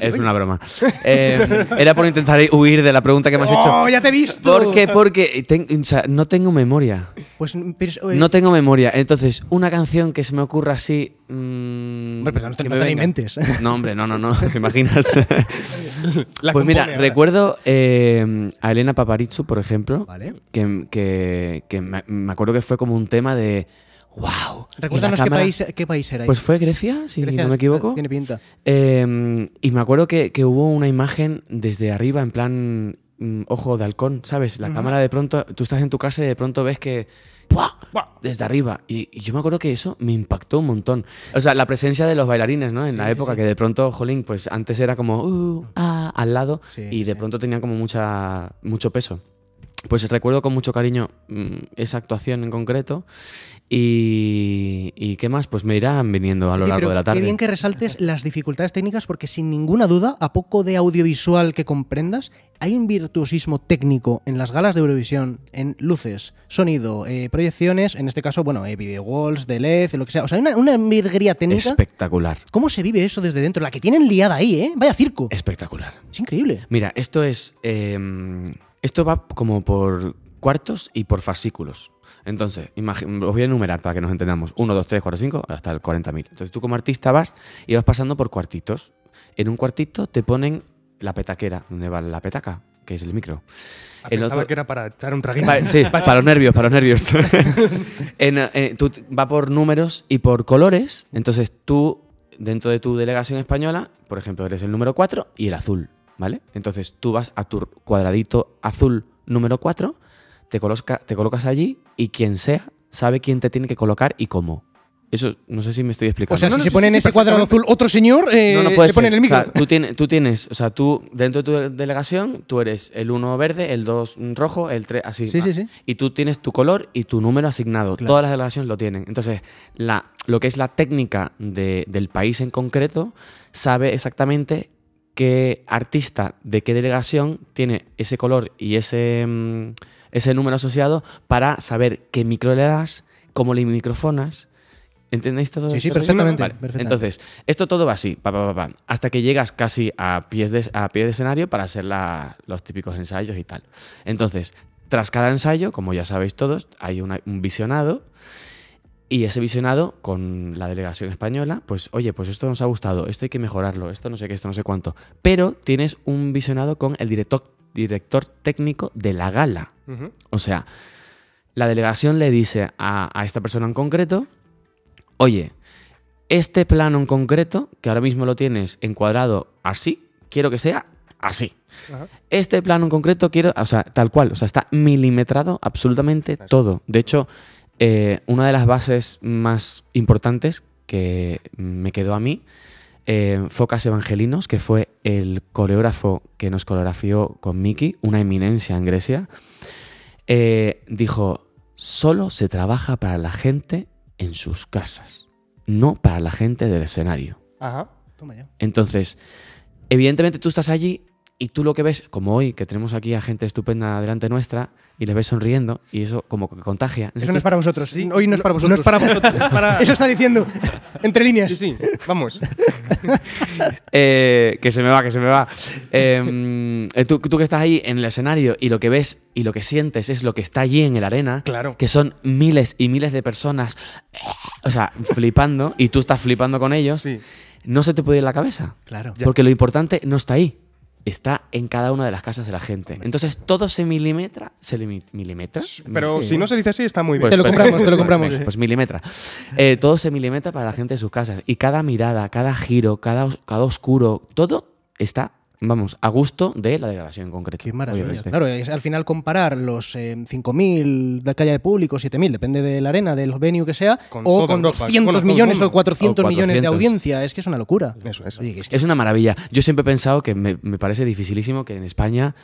es una broma. Eh, era por intentar huir de la pregunta que me has hecho. ¡Oh, ya te he visto! ¿Por qué? Porque no tengo memoria. Pues, eh, no tengo memoria. Entonces, una canción que se me ocurra así. Mm, pero no te, hombre, no, no, no. ¿Te imaginas? pues mira, recuerdo eh, a Elena Paparizzo, por ejemplo ejemplo, que, me, acuerdo que fue como un tema de... ¡Wow! Recuérdanos qué país, qué país era. Pues fue Grecia, si no me equivoco. Tiene pinta. Em, y me acuerdo que, hubo una imagen desde arriba, en plan mm, ojo de halcón, ¿sabes? La cámara de pronto, tú estás en tu casa y de pronto ves que. ¡buah! Desde arriba. Y, yo me acuerdo que eso me impactó un montón. O sea, la presencia de los bailarines, ¿no? En la época que de pronto, jolín, pues antes era como uh, ah. al lado y de pronto tenía como mucha, mucho peso pues recuerdo con mucho cariño mm, esa actuación en concreto. Y, qué más? Pues me irán viniendo a lo largo de la tarde. Qué bien que resaltes las dificultades técnicas, porque sin ninguna duda, a poco de audiovisual que comprendas, hay un virtuosismo técnico en las galas de Eurovisión, en luces, sonido, eh, proyecciones, en este caso, bueno, eh, video walls, de LED, lo que sea. O sea, hay una, una técnica. Espectacular. ¿Cómo se vive eso desde dentro? La que tienen liada ahí, ¿eh? Vaya circo. Espectacular. Es increíble. Mira, esto es. Em, esto va como por cuartos y por fascículos. Entonces, os voy a enumerar para que nos entendamos. 1, 2, 3, 4, 5, hasta el 40.000. Entonces tú como artista vas y vas pasando por cuartitos. En un cuartito te ponen la petaquera, donde va la petaca, que es el micro. Ah, era para echar un traguito. sí, para los nervios, para los nervios. Eh, tú, va por números y por colores. Entonces tú, dentro de tu delegación española, por ejemplo, eres el número 4 y el azul. ¿vale? Entonces tú vas a tu cuadradito azul número 4, te, te colocas allí y quien sea sabe quién te tiene que colocar y cómo. Eso, no sé si me estoy explicando. O sea, si se pone en ese cuadrado azul otro señor, eh, no, le el micro. tú, tienes, tú tienes, o sea, tú dentro de tu delegación, tú eres el 1 verde, el 2 rojo, el 3 así. Sí, sí, sí. Y tú tienes tu color y tu número asignado. Todas las delegaciones lo tienen. Entonces, la, lo que es la técnica del país en concreto sabe exactamente qué artista de qué delegación tiene ese color y ese, mm, ese número asociado para saber qué micro le das, cómo le microfonas. ¿Entendéis todo? Sí, sí, perfectamente, Entonces, esto todo va así, pa, pa, hasta que llegas casi a, pies a pie de escenario para hacer los típicos ensayos y tal. Entonces, tras cada ensayo, como ya sabéis todos, hay un visionado y ese visionado con la delegación española, pues oye, pues esto nos ha gustado, esto hay que mejorarlo, esto no sé qué, esto no sé cuánto. Pero tienes un visionado con el director, director técnico de la gala. O sea, la delegación le dice a, esta persona en concreto, oye, este plano en concreto, que ahora mismo lo tienes encuadrado así, quiero que sea así. Este plano en concreto quiero, o sea, tal cual, o sea, está milimetrado absolutamente todo. De hecho, eh, una de las bases más importantes que me quedó a mí, eh, Focas Evangelinos, que fue el coreógrafo que nos coreografió con Miki, una eminencia en Grecia, eh, dijo, solo se trabaja para la gente en sus casas, no para la gente del escenario. Entonces, evidentemente tú estás allí y tú lo que ves, como hoy, que tenemos aquí a gente estupenda delante nuestra y les ves sonriendo y eso como que contagia. Eso no es para vosotros, sí. hoy no es para vosotros. No es para vosotros. Eso está diciendo, entre líneas. Sí, sí, vamos. Eh, que se me va, que se me va. Em, eh, tú, que estás ahí en el escenario y lo que ves y lo que sientes es lo que está allí en el arena, claro. que son miles y miles de personas, o sea, flipando y tú estás flipando con ellos. No se te puede ir la cabeza. Claro. Porque lo importante no está ahí está en cada una de las casas de la gente. Entonces todo se milimetra. ¿Se milimetra? Pero si no se dice así, está muy pues bien. te lo compramos, te lo pues compramos. Pues, milimetra. Eh, todo se milimetra para la gente de sus casas. Y cada mirada, cada giro, cada, cada oscuro, todo está vamos, a gusto de la delegación en concreto. Qué maravilla. Claro, al final comparar los 5.000 eh, de calle de público, 7.000, depende de la arena, del venue que sea, o con 200 millones o 400, millones de audiencia. Es que es una locura. es, una maravilla. Yo siempre he pensado que me, parece dificilísimo que en España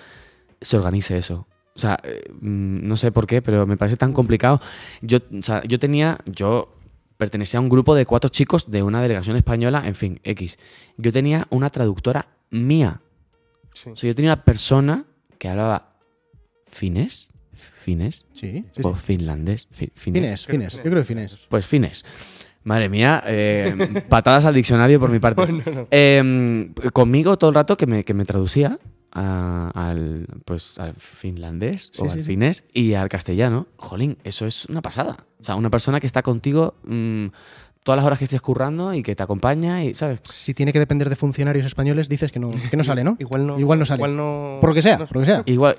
se organice eso. O sea, eh, mm, no sé por qué, pero me parece tan complicado. Yo, yo tenía, yo pertenecía a un grupo de cuatro chicos de una delegación española, en fin, X. Yo tenía una traductora mía Sí. yo tenía una persona que hablaba finés, finés, o finlandés, finés. Yo creo que finés. Pues finés. Madre mía, eh, patadas al diccionario por mi parte. Em, conmigo todo el rato que me, traducía al, pues, al finlandés o al finés y al castellano. Jolín, eso es una pasada. O sea, una persona que está contigo mm, todas las horas que estés currando y que te acompaña y, ¿sabes? Si tiene que depender de funcionarios españoles, dices que no, que no sale, ¿no? igual no. Igual no sale. Igual no... Por lo que sea, por lo que sea. Igual,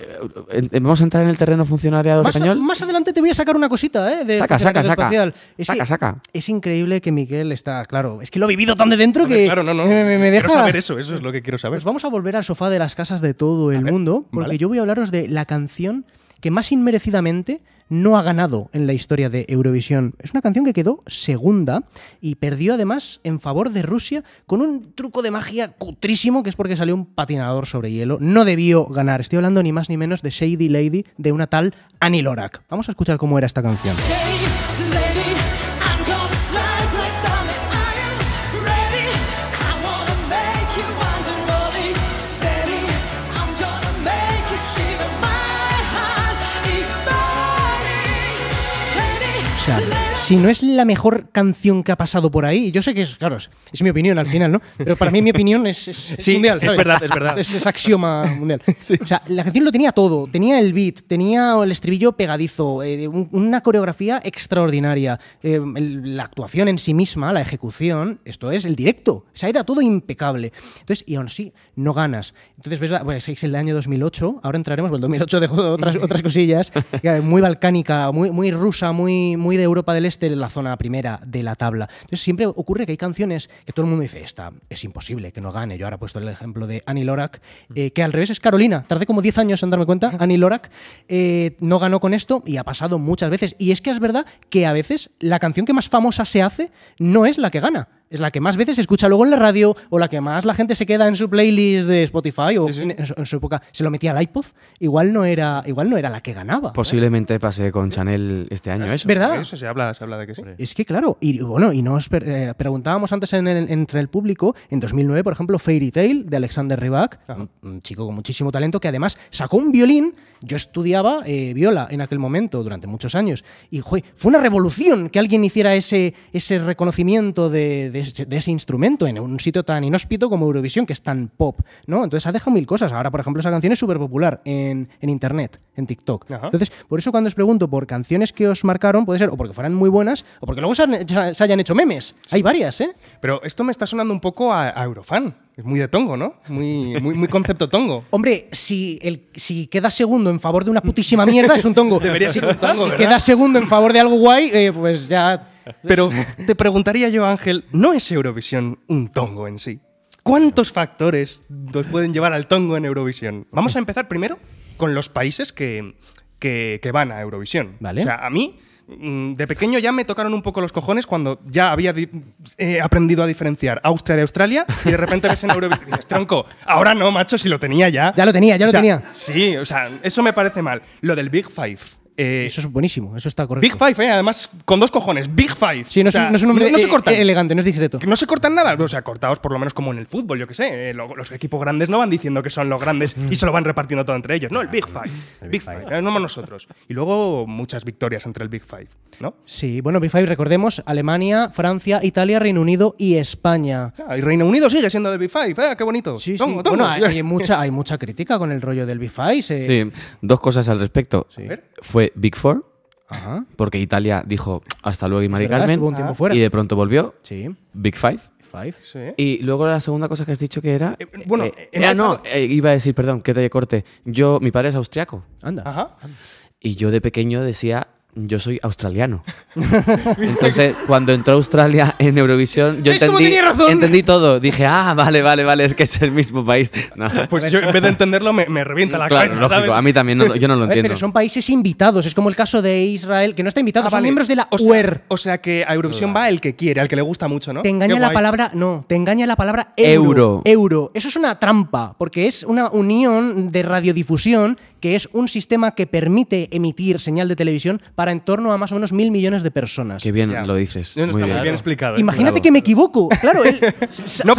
eh, vamos a entrar en el terreno funcionariado español. más adelante te voy a sacar una cosita, ¿eh? De saca, saca, saca. Es saca, saca. Es increíble que Miguel está, claro, es que lo he vivido tan de dentro que claro, no, no. Me, deja... Quiero saber eso, eso es lo que quiero saber. Pues vamos a volver al sofá de las casas de todo el mundo, porque yo voy a hablaros de la canción que más inmerecidamente no ha ganado en la historia de Eurovisión. Es una canción que quedó segunda y perdió además en favor de Rusia con un truco de magia cutrísimo que es porque salió un patinador sobre hielo. No debió ganar. Estoy hablando ni más ni menos de Shady Lady de una tal Annie Lorak. Vamos a escuchar cómo era esta canción. si no es la mejor canción que ha pasado por ahí, yo sé que es, claro, es, mi opinión al final, ¿no? Pero para mí mi opinión es, es, sí, mundial. Es verdad, es verdad. Es, axioma mundial. O sea, la canción lo tenía todo. Tenía el beat, tenía el estribillo pegadizo, eh, una coreografía extraordinaria, eh, la actuación en sí misma, la ejecución, esto es el directo. O sea, era todo impecable. Entonces, y aún así, no ganas. Entonces, ves, bueno, es el año 2008, ahora entraremos, bueno, el 2008 dejó otras, otras cosillas, muy balcánica, muy, muy rusa, muy, muy de Europa del Este esté en la zona primera de la tabla. Entonces siempre ocurre que hay canciones que todo el mundo dice, esta es imposible que no gane. Yo ahora he puesto el ejemplo de Annie Lorak, mm. eh, que al revés es Carolina. Tardé como 10 años en darme cuenta, Annie Lorak eh, no ganó con esto y ha pasado muchas veces. Y es que es verdad que a veces la canción que más famosa se hace no es la que gana es la que más veces se escucha luego en la radio o la que más la gente se queda en su playlist de Spotify o En, su, época se lo metía al iPod, igual no era, igual no era la que ganaba. Posiblemente pase con Chanel este año eso. ¿Verdad? se habla, de que sí. Es que claro, y bueno, y nos eh, preguntábamos antes en el, entre el público, en 2009, por ejemplo, Fairy Tale de Alexander Rybak, un, chico con muchísimo talento que además sacó un violín, yo estudiaba eh, viola en aquel momento durante muchos años y fue una revolución que alguien hiciera ese, ese reconocimiento de de, ese instrumento en un sitio tan inhóspito como Eurovisión, que es tan pop, ¿no? Entonces ha dejado mil cosas. Ahora, por ejemplo, esa canción es súper popular en, Internet, en TikTok. Entonces, por eso cuando os pregunto por canciones que os marcaron, puede ser o porque fueran muy buenas o porque luego se, hayan hecho memes. Hay varias, ¿eh? Pero esto me está sonando un poco a, Eurofan. Es muy de tongo, ¿no? Muy, muy, concepto tongo. Hombre, si, el, si queda segundo en favor de una putísima mierda, es un tongo. Debería ser un tongo. Si, queda segundo en favor de algo guay, eh, pues ya pero te preguntaría yo, Ángel, ¿no es Eurovisión un tongo en sí? ¿Cuántos factores nos pueden llevar al tongo en Eurovisión? Vamos a empezar primero con los países que, que, van a Eurovisión. Vale. O sea, a mí mm, de pequeño ya me tocaron un poco los cojones cuando ya había eh, aprendido a diferenciar Austria de Australia y de repente ves en Eurovisión y dices, tronco, ahora no, macho, si lo tenía ya. Ya lo tenía, ya lo tenía. Sí, o sea, eso me parece mal. Lo del Big Five. Eh, eso es buenísimo, eso está correcto. Big Five, eh, además, con dos cojones. Big Five. Sí, no, se cortan. elegante, no No se cortan nada. O sea, cortados por lo menos como en el fútbol, yo que sé. Eh, los, equipos grandes no van diciendo que son los grandes y se lo van repartiendo todo entre ellos. No, el Big Five. Big, Five, no nosotros. Y luego muchas victorias entre el Big Five, ¿no? Sí, bueno, Big Five, recordemos, Alemania, Francia, Italia, Reino Unido y España. Ah, y Reino Unido sigue siendo del Big Five, qué bonito. Sí, sí. Bueno, hay, mucha, hay mucha crítica con el rollo del Big Five. Sí, dos cosas al respecto. Fue Big Four. Porque Italia dijo hasta luego y Mari Carmen. Y de pronto volvió. Sí. Big Five. Y luego la segunda cosa que has dicho que era. Eh, bueno, eh, eh, no, iba a decir, perdón, que te corte. Yo, mi padre es austriaco. Anda. Ajá. Y yo de pequeño decía yo soy australiano. Entonces, cuando entró Australia en Eurovisión, yo entendí, todo. Dije, ah, vale, vale, vale, es que es el mismo país. Pues yo, en vez de entenderlo, me, revienta la claro, Lógico, a mí también, no, yo no lo entiendo. Pero son países invitados, es como el caso de Israel, que no está invitado, ah, son miembros de la o e O sea que a Eurovisión ah. va el que quiere, al que le gusta mucho, ¿no? Te engaña la palabra, no, te engaña la palabra euro. euro. Eso es una trampa, porque es una unión de radiodifusión que es un sistema que permite emitir señal de televisión para en torno a más o menos mil millones de personas. Qué bien lo dices. explicado. Imagínate que me equivoco. Claro, él no,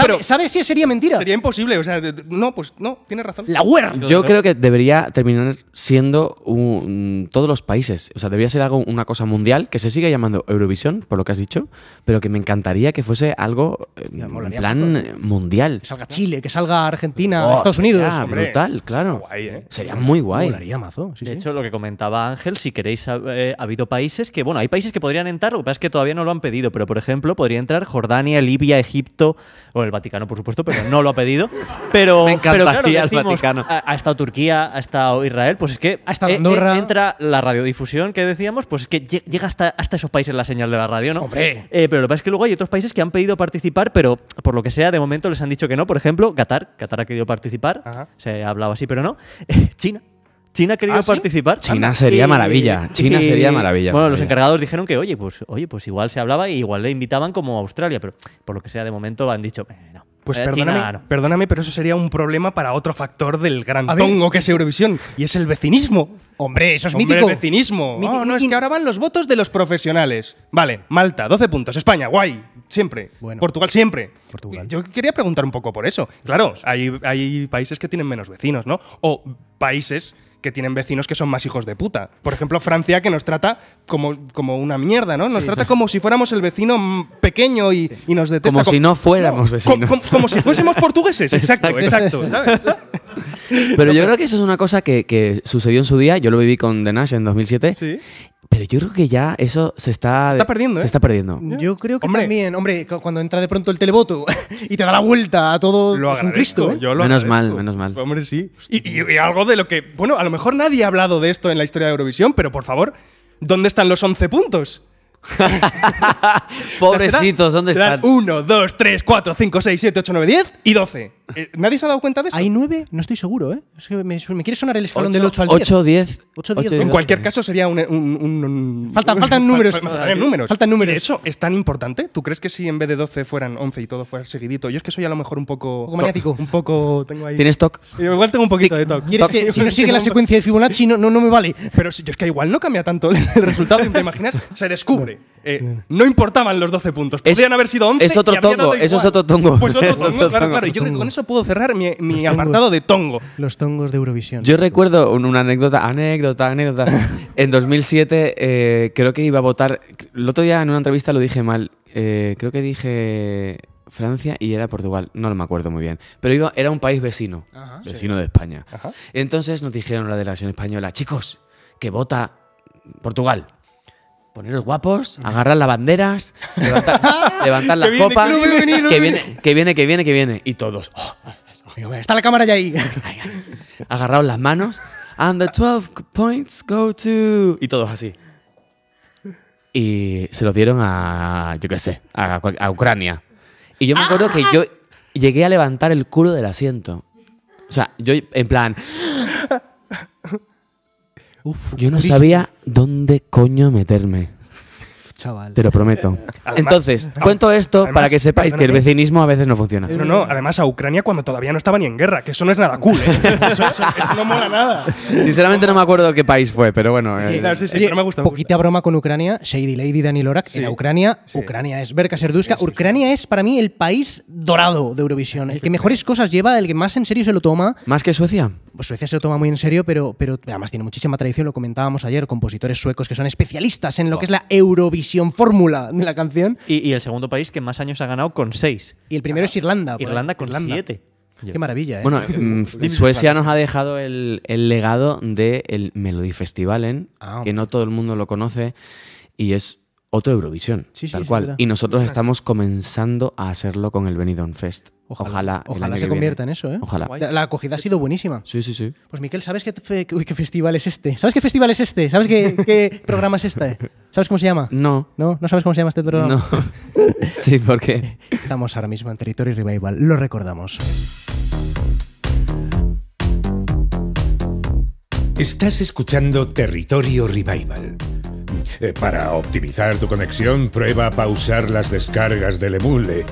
si sería mentira. Sería imposible. O sea, no, pues no, tienes razón. La guerra. Yo creo que debería terminar siendo un, todos los países. O sea, debería ser algo, una cosa mundial que se siga llamando Eurovisión, por lo que has dicho, pero que me encantaría que fuese algo eh, en plan mundial. Que salga Chile, que salga Argentina, oh, Estados Unidos. Ah, brutal, claro. ¿eh? Sería, muy guay. de hecho, lo que comentaba Ángel, si queréis saber eh, ha habido países que, bueno, hay países que podrían entrar, lo que pasa es que todavía no lo han pedido, pero por ejemplo, podría entrar Jordania, Libia, Egipto, o el Vaticano, por supuesto, pero no lo ha pedido. Pero, Me pero Ha, estado Turquía, ha estado Israel, pues es que eh, eh, entra la radiodifusión que decíamos, pues es que llega hasta, hasta esos países la señal de la radio, ¿no? Eh, pero lo que pasa es que luego hay otros países que han pedido participar, pero por lo que sea, de momento les han dicho que no. Por ejemplo, Qatar, Qatar ha querido participar, se ha hablado así, pero no. China China ha querido ¿Ah, participar. China sería maravilla. China sería maravilla. Bueno, los encargados dijeron que, oye, pues, oye, pues igual se hablaba y igual le invitaban como a Australia, pero por lo que sea de momento han dicho, eh, no. Pues eh, perdóname, pero eso sería un problema para otro factor del gran tongo que es Eurovisión, y es el vecinismo. Hombre, eso es mítico. El vecinismo. no, es que ahora van los votos de los profesionales. Vale, Malta, 12 puntos. España, guay, siempre. Portugal, siempre. Portugal. Yo quería preguntar un poco por eso. Claro, hay países que tienen menos vecinos, ¿no? O países que tienen vecinos que son más hijos de puta. Por ejemplo, Francia, que nos trata como, como una mierda, ¿no? Nos trata como si fuéramos el vecino pequeño y, nos detesta. Como, si no fuéramos vecinos. Como, si fuésemos portugueses, exacto, exacto. Pero yo creo que eso es una cosa que, sucedió en su día, yo lo viví con The en 2007, ¿Sí? Pero yo creo que ya eso se está. Se está perdiendo. Se ¿eh? está perdiendo. Yo creo que también, hombre, cuando entra de pronto el televoto y te da la vuelta a todo. Lo es pues, un ¿eh? menos mal, menos mal. Hombre, sí. Y, y, algo de lo que. Bueno, a lo mejor nadie ha hablado de esto en la historia de Eurovisión, pero por favor, ¿dónde están los 11 puntos? Pobrecitos, ¿dónde están? 1, 2, 3, 4, 5, 6, 7, 8, 9, 10 y 12. Eh, ¿Nadie se ha dado cuenta de esto? Hay 9, no estoy seguro, ¿eh? Es que me, me, quiere sonar el escalón del 8 al 10. 8, 10. En cualquier caso sería un. un, un, un faltan, números. faltan números. Faltan números. De hecho, ¿es tan importante? ¿Tú crees que si en vez de 12 fueran 11 y todo fuera seguidito? Yo es que soy a lo mejor un poco. Un poco maniático. Un poco. Tengo ahí. ¿Tienes TOC? Igual tengo un poquito de TOC. ¿Quieres que si no sigue la secuencia de Fibonacci no, no, me vale? Pero si, es que igual no cambia tanto el resultado. ¿Te imaginas? Se descubre. Eh, no importaban los 12 puntos. Podrían haber sido 11. Es otro tongo, eso es otro tongo. Pues Yo creo que con eso puedo cerrar mi, apartado de tongo. Los tongos de Eurovisión. Yo recuerdo una anécdota, anécdota, anécdota. en 2007 eh, creo que iba a votar. El otro día en una entrevista lo dije mal. Eh, creo que dije Francia y era Portugal, no lo me acuerdo muy bien. Pero era un país vecino, vecino de España. Entonces nos dijeron la delegación española, chicos, que vota Portugal poneros guapos, agarrar las banderas, levantar, las copas, que, viene, que, viene, que viene, que viene, y todos. Oh, está la cámara ya ahí. Agarraos las manos. And the 12 points go to. Y todos así. Y se los dieron a, yo qué sé, a Ucrania. Y yo me acuerdo que yo llegué a levantar el culo del asiento. O sea, yo en plan yo no sabía dónde coño meterme. Te lo prometo. Entonces, cuento esto para que sepáis que el vecinismo a veces no funciona. No, no, además a Ucrania cuando todavía no estaba ni en guerra, que eso no es nada cool, ¿eh? eso, no mola nada. Sinceramente no me acuerdo qué país fue, pero bueno. Poquita broma con Ucrania, Shady Lady, Dani Lorak, en Ucrania, Ucrania es Berka Serduska. Ucrania es para mí el país dorado de Eurovisión, el que mejores cosas lleva, el que más en serio se lo toma. ¿Más que Suecia? Pues Suecia se lo toma muy en serio, pero, pero además tiene muchísima tradición, lo comentábamos ayer, compositores suecos que son especialistas en lo que es la Eurovisión fórmula de la canción. Y, el segundo país que más años ha ganado con seis. Y el primero es Irlanda. Irlanda con Irlanda. siete. Qué maravilla, ¿eh? Bueno, mm, Suecia nos ha dejado el, legado del de Melody Festival, ah, que no todo el mundo lo conoce, y es otro Eurovisión, tal cual. y nosotros estamos comenzando a hacerlo con el Benidorm Fest Ojalá, se convierta en eso, ¿eh? Ojalá. La acogida ha sido buenísima. Sí, sí, sí. Pues Miquel, ¿sabes qué, festival es este? ¿Sabes qué festival es este? ¿Sabes qué, programa es este? ¿Sabes cómo se llama? No. ¿No? ¿No sabes cómo se llama este programa? No. sí, porque... Estamos ahora mismo en Territorio Revival, lo recordamos. Estás escuchando Territorio Revival. Eh, para optimizar tu conexión, prueba a pausar las descargas del emule.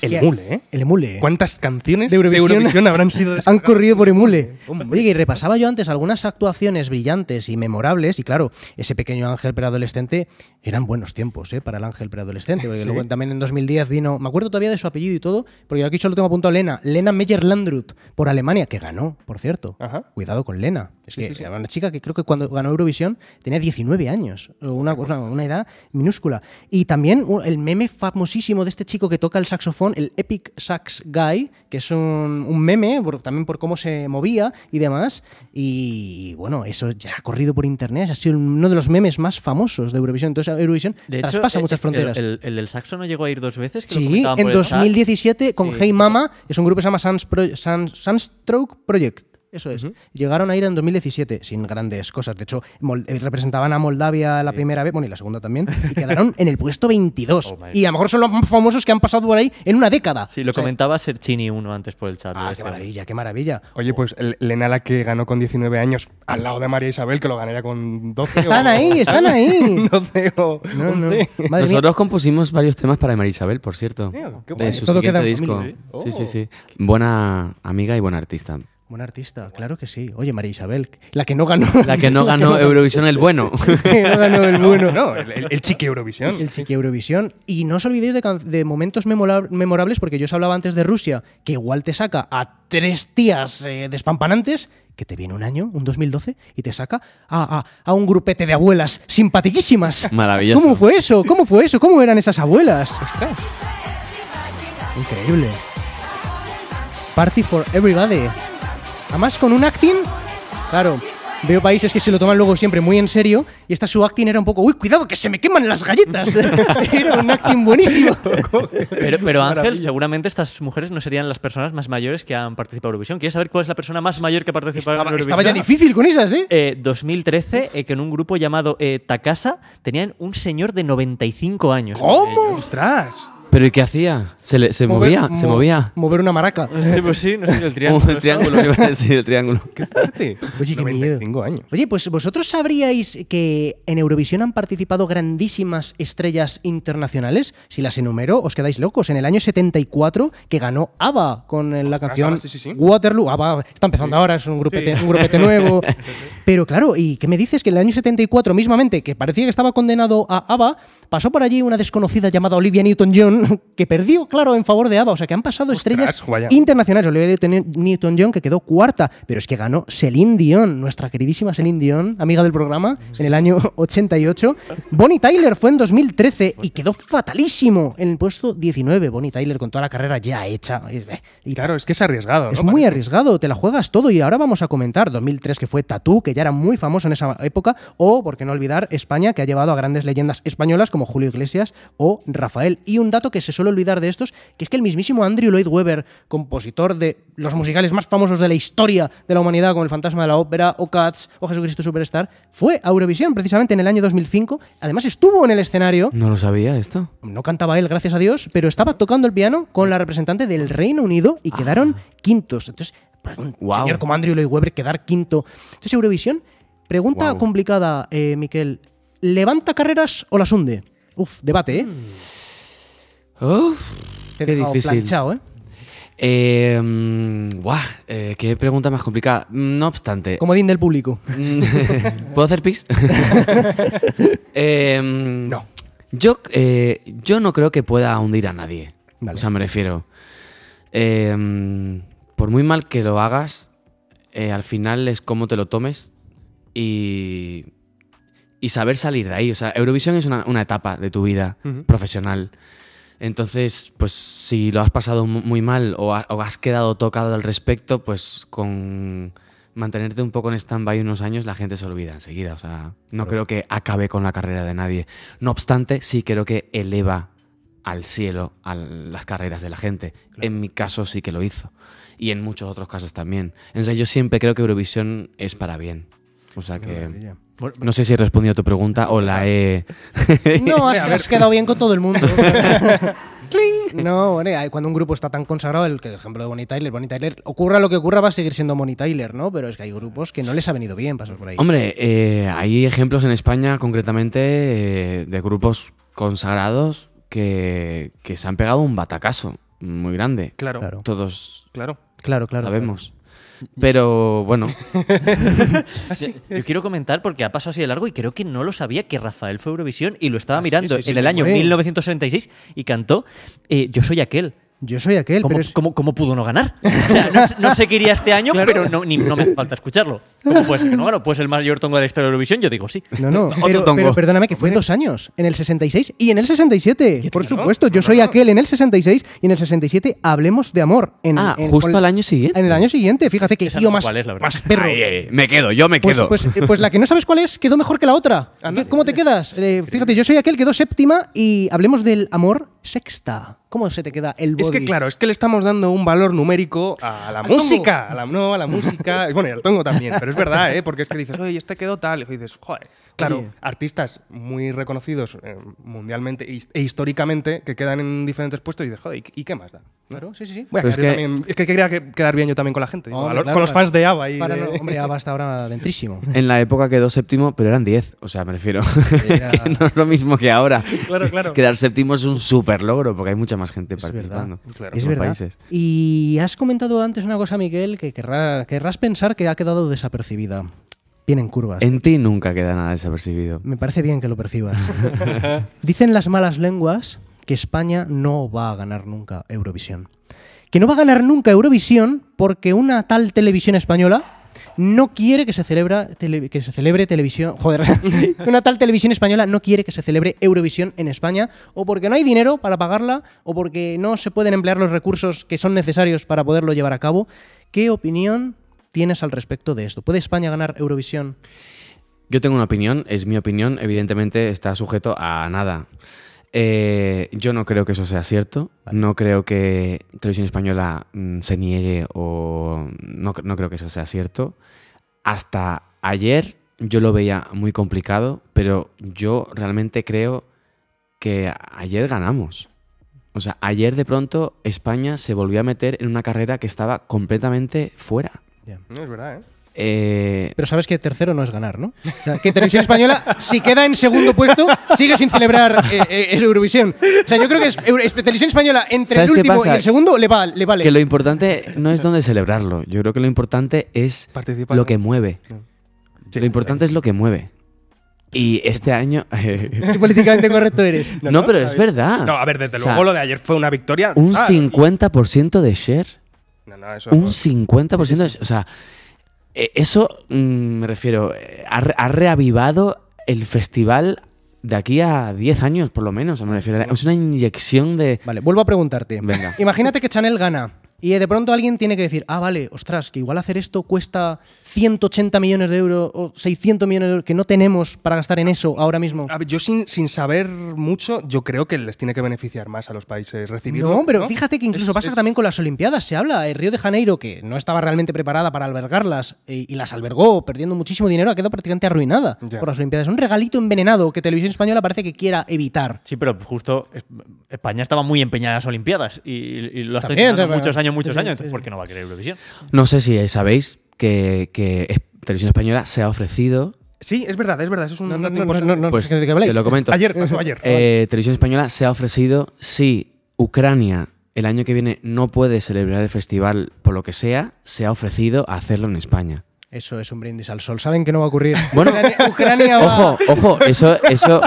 El mule, Emule, ¿eh? El Emule. ¿Cuántas canciones de Eurovisión, habrán sido Han corrido por Emule. Oye, y repasaba yo antes algunas actuaciones brillantes y memorables, y claro, ese pequeño ángel preadolescente eran buenos tiempos, ¿eh? Para el ángel preadolescente, luego también en 2010 vino, me acuerdo todavía de su apellido y todo, porque aquí solo tengo apuntado a Lena, Lena Meyer-Landrut, por Alemania, que ganó, por cierto. Cuidado con Lena. Es que era una chica que creo que cuando ganó Eurovisión tenía 19 años, una, una, una edad minúscula. Y también uh, el meme famosísimo de este chico que toca el saxofón el Epic Sax Guy, que es un, meme también por cómo se movía y demás. Y bueno, eso ya ha corrido por internet, ha sido uno de los memes más famosos de Eurovisión. Entonces, Eurovisión traspasa eh, muchas eh, fronteras. El, del saxo no llegó a ir dos veces. Que sí, en 2017 con Hey Mama, es un grupo que se llama Sunstroke Project eso es. Llegaron a ir en 2017 sin grandes cosas. De hecho, eh, representaban a Moldavia la primera vez, bueno, y la segunda también, y quedaron en el puesto 22. y a lo mejor son los más famosos que han pasado por ahí en una década. Sí, lo comentaba Serchini uno antes por el chat. Ah, qué este, maravilla, qué maravilla. Oye, pues Lena la que ganó con 19 años al lado de María Isabel, que lo ganaría con 12. Están ahí, están ahí. 12 no, Nosotros compusimos varios temas para María Isabel, por cierto. de su Todo siguiente disco. Sí, sí, sí. Oh. Buena amiga y buena artista. Buen artista, claro que sí. Oye, María Isabel, la que no ganó. La que no ganó Eurovisión el bueno. no el bueno. Eurovisión. El chique Eurovisión. Y no os olvidéis de, momentos memorables, porque yo os hablaba antes de Rusia, que igual te saca a tres tías eh, despampanantes, que te viene un año, un 2012, y te saca a, un grupete de abuelas simpatiquísimas. Maravilloso. ¿Cómo fue eso? ¿Cómo fue eso? ¿Cómo eran esas abuelas? Increíble. Party for Everybody. Además, con un acting, claro, veo países que se lo toman luego siempre muy en serio y esta su acting era un poco, uy, cuidado que se me queman las galletas. era un acting buenísimo. pero, Ángel, seguramente estas mujeres no serían las personas más mayores que han participado en Eurovisión. ¿Quieres saber cuál es la persona más mayor que ha participado en Eurovisión? Estaba ya difícil con esas, ¿eh? 2013, eh, eh, que en un grupo llamado eh, Takasa tenían un señor de 95 años. ¿Cómo? ¡Ostras! ¿Pero y qué hacía? ¿Se, le, movía? ¿Se movía? Mover una maraca. Sí, pues sí, no sé, el triángulo. el triángulo, iba a decir, el triángulo. Qué Oye, qué miedo. Oye, pues vosotros sabríais que en Eurovisión han participado grandísimas estrellas internacionales. Si las enumero, os quedáis locos. En el año 74, que ganó ABBA con eh, la canción Waterloo. ABBA está empezando ahora, es un grupete, un grupete nuevo. Pero claro, ¿y qué me dices? Que en el año 74, mismamente, que parecía que estaba condenado a ABBA, pasó por allí una desconocida llamada Olivia Newton-John, que perdió, claro, en favor de ABBA. O sea, que han pasado estrellas internacionales. Olivia Newton-John, que quedó cuarta, pero es que ganó Celine Dion, nuestra queridísima Celine Dion, amiga del programa, en el año 88. Bonnie Tyler fue en 2013 y quedó fatalísimo en el puesto 19. Bonnie Tyler con toda la carrera ya hecha. Eh, y claro, es que es arriesgado. Es muy arriesgado, te la juegas todo y ahora vamos a comentar 2003 que fue Tatú, que ya era muy famoso en esa época, o, por qué no olvidar, España, que ha llevado a grandes leyendas españolas como Julio Iglesias o Rafael. Y un dato que se suele olvidar de estos, que es que el mismísimo Andrew Lloyd Webber, compositor de los musicales más famosos de la historia de la humanidad, como El Fantasma de la Ópera, o Cats, o Jesucristo Superstar, fue a Eurovisión precisamente en el año 2005. Además estuvo en el escenario. No lo sabía esto. No cantaba él, gracias a Dios, pero estaba tocando el piano con la representante del Reino Unido y ah. quedaron quintos. Entonces, pues, un señor como Andrew Lloyd Webber quedar quinto. Entonces, Eurovisión, pregunta complicada, eh, Miquel. ¿Levanta carreras o las hunde? Uf, debate, ¿eh? Uf, Te qué difícil. ¿eh? Eh, ¿eh? qué pregunta más complicada. No obstante. Comodín del público. ¿Puedo hacer pis? Eh, no. Yo, yo no creo que pueda hundir a nadie. O sea, me refiero. por muy mal que lo hagas, al final es cómo te lo tomes. Y y saber salir de ahí. O sea, Eurovisión es una, una etapa de tu vida profesional. Entonces, pues si lo has pasado muy mal o, has quedado tocado al respecto, pues con mantenerte un poco en stand-by unos años, la gente se olvida enseguida. O sea, no creo que acabe con la carrera de nadie. No obstante, sí creo que eleva al cielo a las carreras de la gente. En mi caso sí que lo hizo. Y en muchos otros casos también. Entonces yo siempre creo que Eurovisión es para bien. O sea que... No sé si he respondido a tu pregunta o la he. No, has, quedado bien con todo el mundo. no, bueno, cuando un grupo está tan consagrado, el, ejemplo de Bonnie Tyler, Bonnie Tyler, ocurra lo que ocurra, va a seguir siendo Bonnie Tyler, ¿no? Pero es que hay grupos que no les ha venido bien pasar por ahí. Hombre, eh, hay ejemplos en España, concretamente, eh, de grupos consagrados que, se han pegado un batacazo muy grande. Claro. Todos. Claro. Claro, claro. Sabemos. Pero bueno. yo, quiero comentar porque ha pasado así de largo y creo que no lo sabía que Rafael fue Eurovisión y lo estaba ah, mirando en el año 1976 y cantó eh, Yo soy aquel. Yo soy aquel. ¿Cómo, pero ¿cómo, pudo no ganar? no, sé qué iría este año, pero no, ni, no, me falta escucharlo. ¿Cómo no ¿Pues el mayor tongo de la historia de Eurovisión? Yo digo sí. No, no, pero, perdóname, que fue en dos años. En el 66 y en el 67. Por supuesto, yo soy aquel en el 66 y en el 67 hablemos de amor. En, ah, justo al año siguiente. En el año siguiente, fíjate que yo más, eh, me quedo, yo me pues, quedo. Pues, eh, pues, la que no sabes cuál es quedó mejor que la otra. ¿Cómo te quedas? Eh, fíjate, yo soy aquel, quedó séptima y hablemos del amor sexta. ¿Cómo se te queda el body? Es que claro, es que le estamos dando un valor numérico a la música. A la, no, a la música. bueno, y al tongo también, pero es verdad, ¿eh? Porque es que dices, oye, este quedó tal. Y dices, joder. Claro, artistas muy reconocidos eh, mundialmente e, e históricamente que quedan en diferentes puestos y dices, joder, ¿y, qué más da? Claro, sí, sí, sí. es, que... que... quería quedar bien yo también con la gente. con los fans de ABBA. Y hombre, ABBA hasta ahora dentrísimo. En la época quedó séptimo, pero eran diez. O sea, me refiero. no es lo mismo que ahora. claro, claro. Quedar séptimo es un súper logro porque hay mucha más gente participando. es verdad. Países. Y has comentado antes una cosa, Miguel, que querrás pensar que ha quedado desapercibida. Vienen curvas. En ti nunca queda nada desapercibido. Me parece bien que lo percibas. Dicen las malas lenguas que España no va a ganar nunca Eurovisión. Que no va a ganar nunca Eurovisión porque una tal televisión española no quiere que se, celebre televisión. Joder, una tal televisión española no quiere que se celebre Eurovisión en España, o porque no hay dinero para pagarla, o porque no se pueden emplear los recursos que son necesarios para poderlo llevar a cabo. ¿Qué opinión tienes al respecto de esto? ¿Puede España ganar Eurovisión? Yo tengo una opinión, es mi opinión, evidentemente está sujeto a nada. Eh, yo no creo que eso sea cierto. No creo que Televisión Española mm, se niegue o. No, creo que eso sea cierto. Hasta ayer yo lo veía muy complicado, pero yo realmente creo que ayer ganamos. O sea, ayer de pronto España se volvió a meter en una carrera que estaba completamente fuera. No, es verdad, ¿eh? Eh, pero sabes que tercero no es ganar, ¿no? que Televisión Española, si queda en segundo puesto, sigue sin celebrar eh, eh, Eurovisión. O sea, yo creo que Televisión Española entre el último y el segundo le, vale. Que lo importante no es dónde celebrarlo. Yo creo que lo importante es lo que mueve. lo importante es lo que mueve. Y este año. políticamente correcto eres. No, pero es verdad. No, a ver, desde luego lo de ayer fue una victoria. Un 50% ah, de share. No, no, eso un 50% de share. O sea. Eh, eso, mm, me refiero, eh, ha, reavivado el festival de aquí a 10 años, por lo menos. Es una inyección de. Vale, vuelvo a preguntarte. Venga. Imagínate que Chanel gana. Y de pronto alguien tiene que decir, ah, vale, ostras, que igual hacer esto cuesta 180 millones de euros o 600 millones de euros que no tenemos para gastar en eso ahora mismo? yo sin, saber mucho, yo creo que les tiene que beneficiar más a los países recibidos. No, pero fíjate que incluso pasa también con las Olimpiadas. Se habla, el eh, Río de Janeiro, que no estaba realmente preparada para albergarlas eh, y, las albergó perdiendo muchísimo dinero, ha quedado prácticamente arruinada por las Olimpiadas. Es Un regalito envenenado que Televisión Española parece que quiera evitar. Sí, pero justo España estaba muy empeñada en las Olimpiadas y, lo ha estado eh, muchos años, muchos años. Entonces, ¿Por qué no va a querer Eurovisión? No sé si sabéis, que, Televisión Española se ha ofrecido Sí, es verdad, es verdad. Eso es un no, pues que te lo Ayer ayer. Eh, Televisión Española se ha ofrecido, si Ucrania el año que viene no puede celebrar el festival por lo que sea, se ha ofrecido a hacerlo en España. Eso es un brindis al sol. Saben que no va a ocurrir. Bueno, Ucrania, va. Ojo, ojo, eso, eso,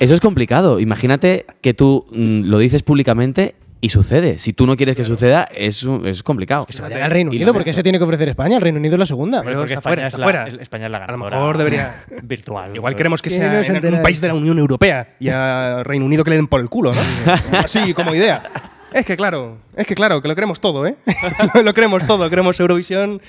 eso es complicado. Imagínate que tú mm, lo dices públicamente y sucede. Si tú no quieres que suceda, es, es complicado. Que se vaya al Reino Unido, porque se tiene que ofrecer España. El Reino Unido es la segunda. porque está fuera, está fuera. España la ganadora. A lo mejor debería. virtual. Igual queremos que sea en un país de la Unión Europea y a Reino Unido que le den por el culo, ¿no? Así como idea. Es que claro, es que claro, que lo queremos todo, ¿eh? lo queremos todo, queremos Eurovisión.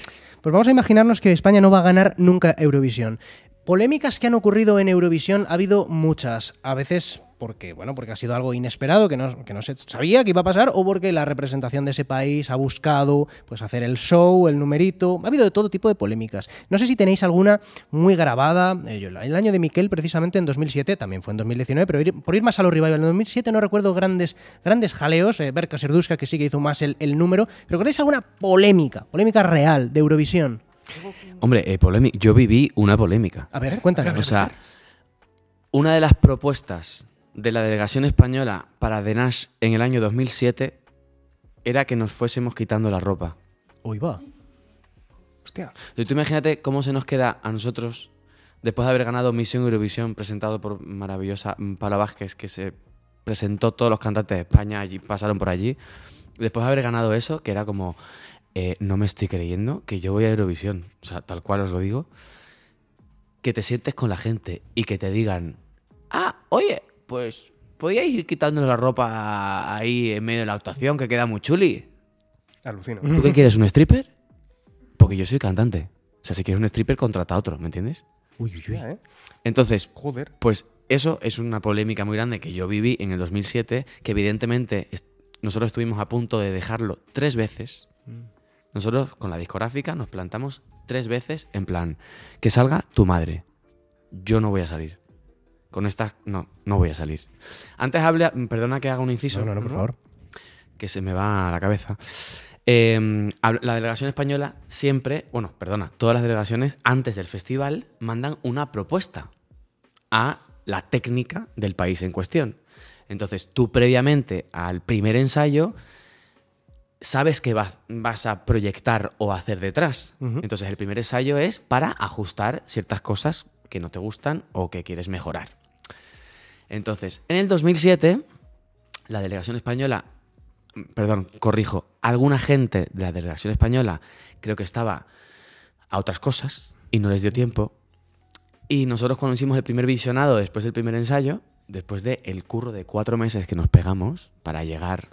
Pues vamos a imaginarnos que España no va a ganar nunca Eurovisión. Polémicas que han ocurrido en Eurovisión ha habido muchas, a veces porque, bueno, porque ha sido algo inesperado que no, se sabía que iba a pasar o porque la representación de ese país ha buscado pues, hacer el show, el numerito. Ha habido todo tipo de polémicas. No sé si tenéis alguna muy grabada. Eh, el año de Miquel, precisamente en 2007, también fue en 2019, pero por ir más a los revival, en 2007 no recuerdo grandes, grandes jaleos. Berca eh, Berka Serduska, que sí que hizo más el, número. ¿Pero creéis alguna polémica, polémica real de Eurovisión? Hombre, eh, yo viví una polémica. A ver, cuéntanos. O sea, una de las propuestas de la delegación española para Denash en el año 2007 era que nos fuésemos quitando la ropa. ¡Hoy va. Hostia. Y tú imagínate cómo se nos queda a nosotros después de haber ganado Misión Eurovisión presentado por maravillosa mm, Paula Vázquez, que se presentó todos los cantantes de España, allí, pasaron por allí. Después de haber ganado eso, que era como, eh, no me estoy creyendo que yo voy a Eurovisión, o sea, tal cual os lo digo, que te sientes con la gente y que te digan, ah, oye, pues podía ir quitándole la ropa ahí en medio de la actuación, que queda muy chuli. Alucino. ¿Tú qué quieres, un stripper? Porque yo soy cantante. O sea, si quieres un stripper, contrata a otro, ¿me entiendes? Uy, uy, uy. ¿eh? Entonces, Joder. pues eso es una polémica muy grande que yo viví en el 2007, que evidentemente nosotros estuvimos a punto de dejarlo tres veces. Mm. Nosotros con la discográfica nos plantamos tres veces en plan, que salga tu madre. Yo no voy a salir. Con estas, no, no voy a salir. Antes habla, perdona que haga un inciso. No, no, no, por favor. Que se me va a la cabeza. Em, la delegación española siempre, bueno, perdona, todas las delegaciones antes del festival mandan una propuesta a la técnica del país en cuestión. Entonces, tú previamente al primer ensayo sabes qué vas a proyectar o hacer detrás. Entonces, el primer ensayo es para ajustar ciertas cosas que no te gustan o que quieres mejorar. Entonces, en el 2007, la delegación española, perdón, corrijo, alguna gente de la delegación española creo que estaba a otras cosas y no les dio tiempo. Y nosotros cuando hicimos el primer visionado después del primer ensayo, después del el curro de cuatro meses que nos pegamos para llegar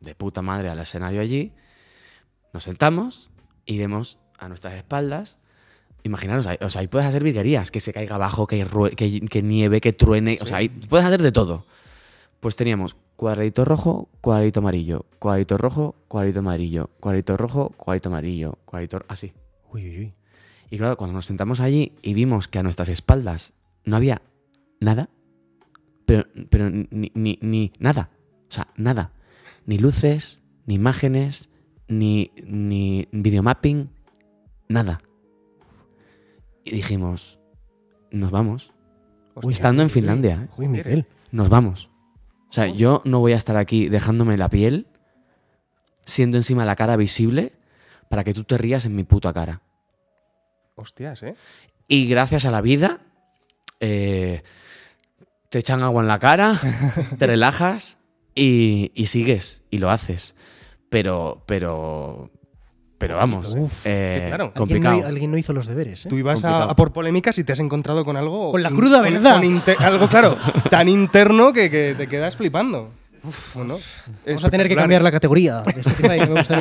de puta madre al escenario allí, nos sentamos y vemos a nuestras espaldas Imaginaros, o sea, ahí puedes hacer virguerías, que se caiga abajo, que, que, nieve, que truene, o sea, ahí puedes hacer de todo. Pues teníamos cuadradito rojo, cuadradito amarillo, cuadradito rojo, cuadradito amarillo, cuadradito rojo, cuadradito amarillo, cuadradito así. Uy, uy, uy. Y claro, cuando nos sentamos allí y vimos que a nuestras espaldas no había nada, pero, ni, nada, o sea, nada, ni luces, ni imágenes, ni, ni videomapping, nada. Y dijimos, nos vamos. estando en Finlandia. ¿eh? Uy, Nos vamos. O sea, yo no voy a estar aquí dejándome la piel, siendo encima la cara visible, para que tú te rías en mi puta cara. Hostias, ¿eh? Y gracias a la vida, eh, te echan agua en la cara, te relajas y, y, sigues y lo haces. Pero, pero pero vamos, eh, complicado. ¿Alguien no, hizo los deberes. ¿eh? Tú ibas a, por polémicas y te has encontrado con algo. Con la cruda verdad. algo, claro, tan interno que, que te quedas flipando. Uf, ¿no? Vamos a tener que cambiar la categoría Me gusta,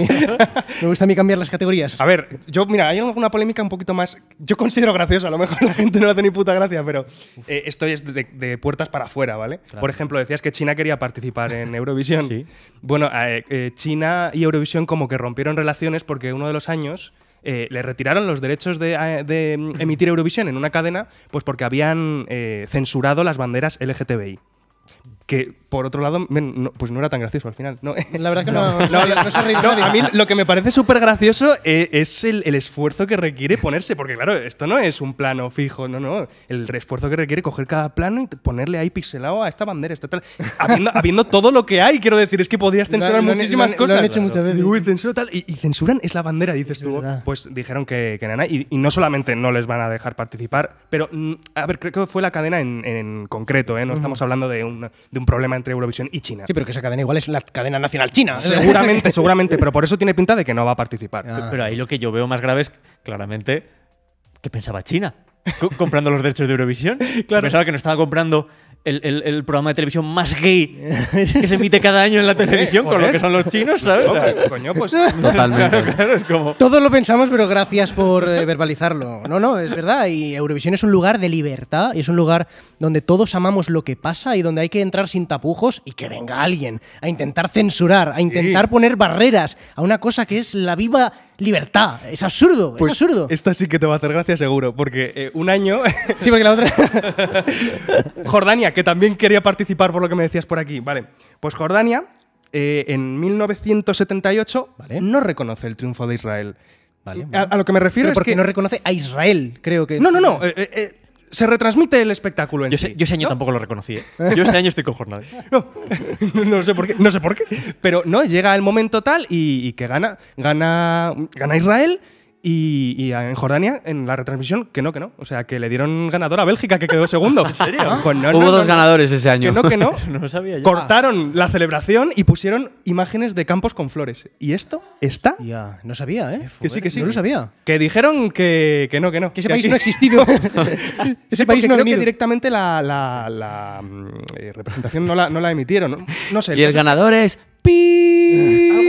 a mí, cambiar las categorías. A ver, yo, mira, hay alguna polémica un poquito más. Yo considero graciosa, a lo mejor la gente no le hace ni puta gracia, pero eh, esto es de, puertas para afuera, ¿vale? Por ejemplo, decías que China quería participar en Eurovisión. sí. Bueno, eh, eh, China y Eurovisión como que rompieron relaciones porque uno de los años. le retiraron los derechos de, mm, emitir Eurovisión en una cadena, pues porque habían censurado las banderas LGTBI que por otro lado, pues no era tan gracioso al final. la verdad que no, no, no A mí lo que me parece súper gracioso e, es el, esfuerzo que requiere ponerse, porque claro, esto no es un plano fijo, no, no. El esfuerzo que requiere coger cada plano y ponerle ahí pixelado a esta bandera, Habiendo, todo lo que hay, quiero decir, es que podrías censurar muchísimas cosas. Lo han hecho muchas veces. Uy, Y, censuran es la bandera, dices tú. Pues dijeron que, nana. Y, no solamente no les van a dejar participar, pero, mm, a ver, creo que fue la cadena en, concreto, ¿eh? No estamos hablando de un de un problema entre Eurovisión y China. Sí, pero que esa cadena igual es la cadena nacional china. ¿eh? Seguramente, seguramente, pero por eso tiene pinta de que no va a participar. Ah. Pero ahí lo que yo veo más grave es, claramente, que pensaba China. comprando los derechos de Eurovisión. Pensaba que no estaba comprando el, programa de televisión más gay que se emite cada año en la televisión, con lo que son los chinos, ¿sabes? coño, pues. pues Totalmente. Claro, es como... Todos lo pensamos, pero gracias por eh, verbalizarlo. No, no, es verdad. Y Eurovisión es un lugar de libertad y es un lugar donde todos amamos lo que pasa y donde hay que entrar sin tapujos y que venga alguien a intentar censurar, a intentar poner barreras a una cosa que es la viva libertad. Es absurdo, es pues absurdo. Esta sí que te va a hacer gracia seguro, porque eh, un año... sí, porque la otra... Jordania, que también quería participar por lo que me decías por aquí. Vale, pues Jordania eh, en 1978 vale. no reconoce el triunfo de Israel. Vale, A, lo que me refiero es porque que no reconoce a Israel, creo que. No, no, no. Eh, se retransmite el espectáculo en yo, sí, yo ese año tampoco lo reconocí. ¿eh? Yo ese año estoy cojornado. No, no, sé por qué, no sé por qué. Pero no, llega el momento tal y, y que gana, gana, gana Israel. Y, en Jordania, en la retransmisión, que no, que no. O sea, que le dieron ganador a Bélgica, que quedó segundo. ¿En serio? Pues Hubo dos ganadores ese año. Que no, que no. Cortaron la celebración y pusieron imágenes de campos con flores. Y esto está. Ya, no sabía, ¿eh? Que sí, que sí. No lo sabía. Que dijeron que, no, que no. Que ese país no ha existido. ese país no ha Que directamente la, mm, eh, representación no la, no la emitieron. No, sé. Y el ganador es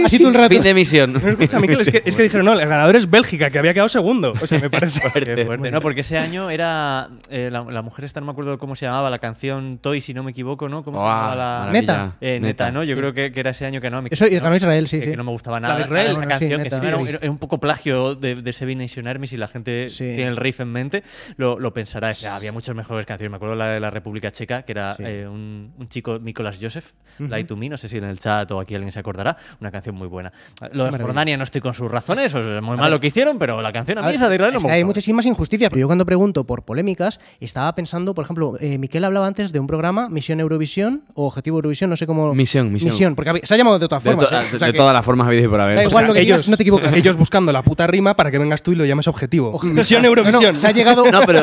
Así todo el rato. Fin de misión. es que, es dijeron, no, el ganador es Bélgica, que había quedado segundo. O sea, me parece fuerte. No, porque ese año era eh, la, mujer esta, no me acuerdo cómo se llamaba, la canción Toy, si no me equivoco, ¿no? ¿Cómo se llamaba la. Eh, neta. neta, ¿no? Yo creo que, que, era ese año que no. Me, Eso y ganó Israel, sí, sí. Que no me gustaba nada. La Israel, una canción que sí, era, un, poco plagio de, de Seven Nation Army, si la gente tiene el riff en mente, lo, pensará. había muchas mejores canciones. Me acuerdo la de la República Checa, que era eh, un, chico, Nicolás Joseph, Light to Me, no sé si en el chat o aquí alguien se acordará, una canción muy buena. Lo de Jordania no estoy con sus razones, es muy malo lo que hicieron, pero la canción a mí esa de Israel es Hay muchísimas injusticias, pero yo cuando pregunto por polémicas, estaba pensando, por ejemplo, eh, Miquel hablaba antes de un programa, Misión Eurovisión o Objetivo Eurovisión, no sé cómo. Misión, misión. Misión, porque se ha llamado de todas formas. ¿eh? Ah, de, todas las formas habéis por haber. Da igual que ellos, no te equivocas. Ellos buscando la puta rima para que vengas tú y lo llames objetivo. Misión Eurovisión. se ha llegado. No, pero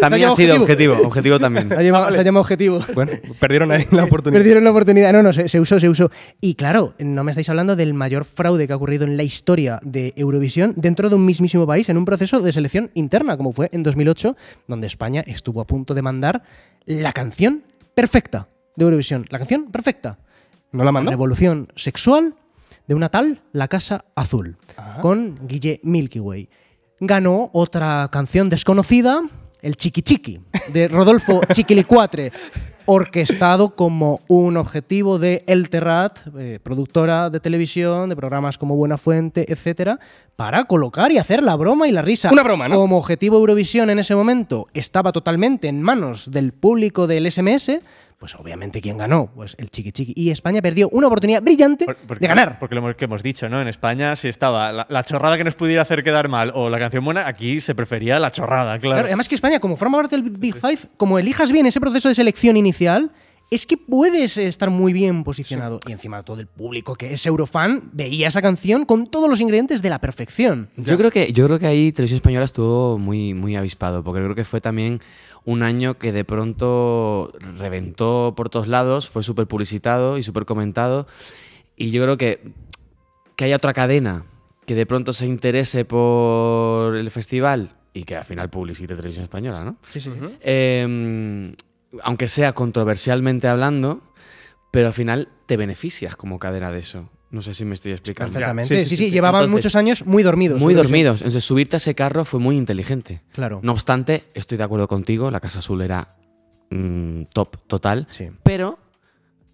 también ha, sido objetivo. objetivo. también. Se ha, llamado, objetivo. Bueno, perdieron ahí la oportunidad. Perdieron la oportunidad. No, no, se, usó, se usó. Y claro, no me estáis hablando del mayor fraude que ha ocurrido en la historia de Eurovisión dentro de un mismísimo país, en un proceso de selección interna, como fue en 2008, donde España estuvo a punto de mandar la canción perfecta de Eurovisión. La canción perfecta. ¿No la mandó? Revolución sexual de una tal La Casa Azul, ah. con Guille Milky Way. Ganó otra canción desconocida el Chiqui de Rodolfo Chiquilicuatre, orquestado como un objetivo de El Terrat, eh, productora de televisión, de programas como Buena Fuente, etc., para colocar y hacer la broma y la risa. Una broma, ¿no? Como objetivo Eurovisión en ese momento estaba totalmente en manos del público del SMS, pues obviamente, ¿quién ganó? Pues el chiqui chiqui. Y España perdió una oportunidad brillante de ganar. Porque lo que hemos dicho, ¿no? En España, si estaba la, chorrada que nos pudiera hacer quedar mal o la canción buena, aquí se prefería la chorrada, claro. claro además que España, como forma parte del Big Five, como elijas bien ese proceso de selección inicial, es que puedes estar muy bien posicionado. Y encima todo el público que es eurofan veía esa canción con todos los ingredientes de la perfección. Yo, creo que, yo creo que ahí Televisión Española estuvo muy, muy avispado, porque creo que fue también un año que de pronto reventó por todos lados, fue súper publicitado y súper comentado. Y yo creo que, que haya otra cadena que de pronto se interese por el festival y que al final publicite Televisión Española, ¿no? Sí, sí. Em, aunque sea controversialmente hablando, pero al final te beneficias como cadena de eso. No sé si me estoy explicando. Perfectamente. Sí, sí, llevaban muchos años muy dormidos. Muy dormidos. Entonces, subirte a ese carro fue muy inteligente. Claro. No obstante, estoy de acuerdo contigo, la Casa Azul era mm, top total. Sí. Pero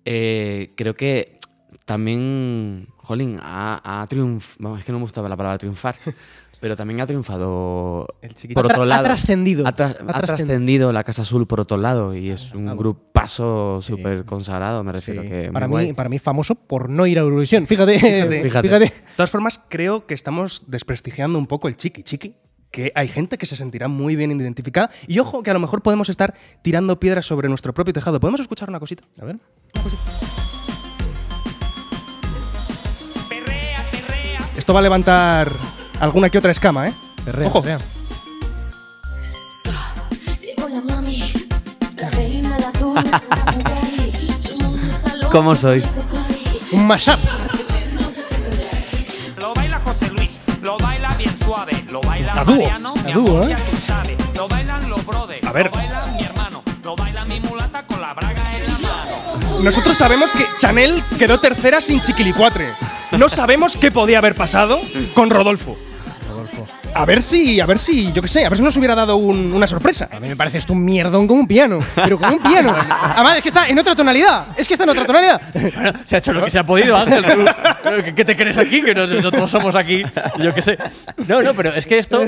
eh, creo que también, jolín, ha triunfado, es que no me gustaba la palabra triunfar. Pero también ha triunfado el chiquito. por otro lado. Ha trascendido. Ha, trascendido la Casa Azul por otro lado y es un grupo grupazo súper consagrado, me refiero. Que para, mí, para mí famoso por no ir a Eurovisión, fíjate, fíjate, De todas formas, creo que estamos desprestigiando un poco el chiqui chiqui que hay gente que se sentirá muy bien identificada. Y ojo, que a lo mejor podemos estar tirando piedras sobre nuestro propio tejado. ¿Podemos escuchar una cosita? A ver. Perrea, perrea. Esto va a levantar alguna que otra escama, ¿eh? Ojo. vean. ¿Cómo sois? Un mashup. Lo baila José Luis, lo baila bien suave, lo baila a dúo, Mariano, a dúo, ¿eh? lo bailan los brothers, lo bailan mi hermano, lo baila mi mulata con la braga en la mano. Nosotros sabemos que Chanel quedó tercera sin Chiquilicuatre. No sabemos qué podía haber pasado con Rodolfo a ver si, a ver si, yo qué sé, a ver si nos hubiera dado una sorpresa. A mí me parece esto un mierdón como un piano, pero como un piano. vale, es que está en otra tonalidad, es que está en otra tonalidad. Bueno, se ha hecho lo que se ha podido, Ángel. ¿Qué, te crees aquí? Que no, todos somos aquí, yo qué sé. No, no, pero es que esto,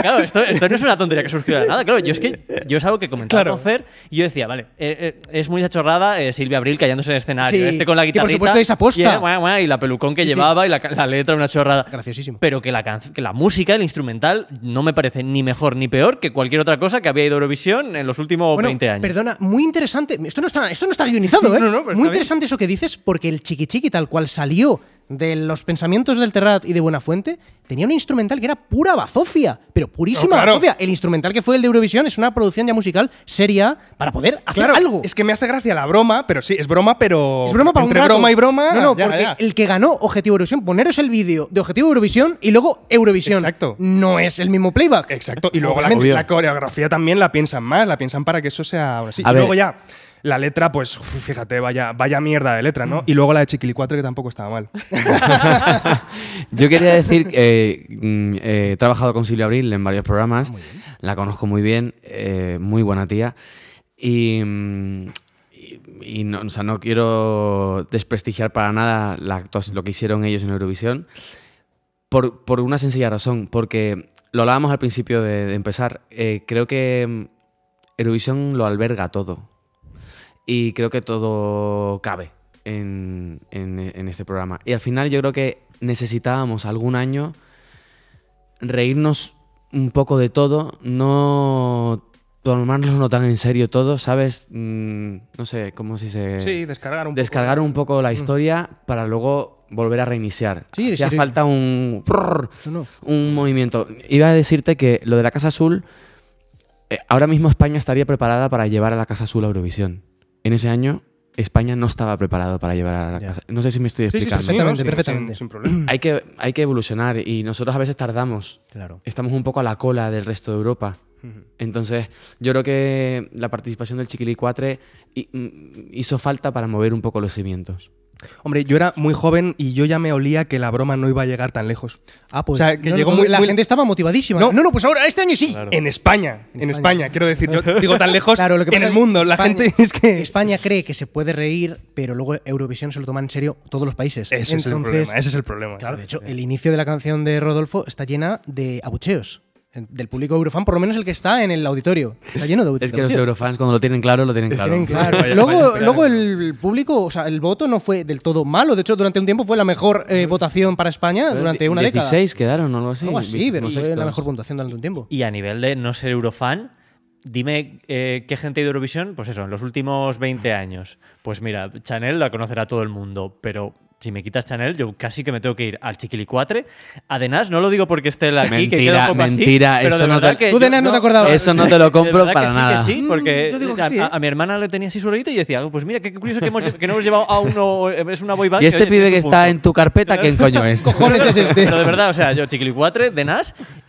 claro, esto, no es una tontería que surgió de nada. Claro, yo es que, yo es algo que comentaba claro. Fer, y yo decía, vale, eh, eh, es muy chorrada eh, Silvia Abril callándose en el escenario, este con la guitarra. Y por supuesto, esa posta. Y, la pelucón que llevaba y la, letra, una chorrada. Graciosísimo. Pero que la, que la música, el instrumento, instrumental no me parece ni mejor ni peor que cualquier otra cosa que había ido a Eurovisión en los últimos 20 años. Perdona, muy interesante. Esto no está, esto no está guionizado, ¿eh? muy interesante eso que dices porque el chiqui chiqui tal cual salió de los pensamientos del Terrat y de Buenafuente, tenía un instrumental que era pura bazofia, pero purísima bazofia. El instrumental que fue el de Eurovisión es una producción ya musical seria para poder hacer algo. Es que me hace gracia la broma, pero sí, es broma, pero. Es broma para un broma y broma. No, no, porque el que ganó Objetivo Eurovisión, poneros el vídeo de Objetivo Eurovisión y luego Eurovisión. Exacto. No es el mismo playback. Exacto. Y luego la, coreografía también la piensan más, la piensan para que eso sea. así sí. y luego ya. La letra, pues fíjate, vaya, vaya mierda de letra, ¿no? Y luego la de 4, que tampoco estaba mal. Yo quería decir, que mm, eh, he trabajado con Silvia Abril en varios programas, ah, la conozco muy bien, eh, muy buena tía, y, mm, no, no quiero desprestigiar para nada lo que hicieron ellos en Eurovisión, por, una sencilla razón, porque lo hablábamos al principio de empezar, eh, creo que mm, Eurovisión lo alberga todo. Y creo que todo cabe en, este programa. Y al final yo creo que necesitábamos algún año reírnos un poco de todo, no tomarnos no tan en serio todo, ¿sabes? Mm, no sé, como si se... Sí, descargar un Descargar poco. un poco la mm. historia para luego volver a reiniciar. Sí, Hacía falta un... Un movimiento. Iba a decirte que lo de la Casa Azul, eh, ahora mismo España estaría preparada para llevar a la Casa Azul a Eurovisión en ese año España no estaba preparado para llevar a la casa. No sé si me estoy explicando. perfectamente, Hay que, hay que evolucionar y nosotros a veces tardamos. Claro. Estamos un poco a la cola del resto de Europa. Entonces, yo creo que la participación del Chiquilicuatre mm, hizo falta para mover un poco los cimientos. Hombre, yo era muy joven y yo ya me olía que la broma no iba a llegar tan lejos. Ah, pues. la gente estaba motivadísima. No, no, pues ahora este año sí. En España, en, España. quiero decir, yo digo tan lejos en el mundo. la gente es que. España cree que se puede reír, pero luego Eurovisión se lo toma en serio todos los países. Ese es el problema. Ese es el problema. Claro, de hecho, el inicio de la canción de Rodolfo está llena de abucheos del público eurofan, por lo menos el que está en el auditorio. Está lleno de Es que los eurofans cuando lo tienen claro, lo tienen claro. luego, luego el público, o sea, el voto no fue del todo malo. De hecho, durante un tiempo fue la mejor eh, votación para España durante una década. 16 quedaron o algo así. Algo así, pero la mejor puntuación durante un tiempo. Y a nivel de no ser eurofan, dime eh, qué gente de Eurovisión, pues eso, en los últimos 20 años. Pues mira, Chanel la conocerá todo el mundo, pero si me quitas Chanel, yo casi que me tengo que ir al Chiquilicuatre. Denas. no lo digo porque esté aquí, mentira, que queda un mentira, pero de no que tú de no te acordabas. Eso no te lo compro para nada. Sí, mm, que sí porque a, a, mi hermana le tenía así su rollito y decía, oh, pues mira, qué curioso que, hemos, que no hemos llevado a uno, es una boy Y este pibe que está en tu carpeta, ¿quién coño es? ¿Cojones es este? Pero de verdad, o sea, yo Chiquilicuatre, de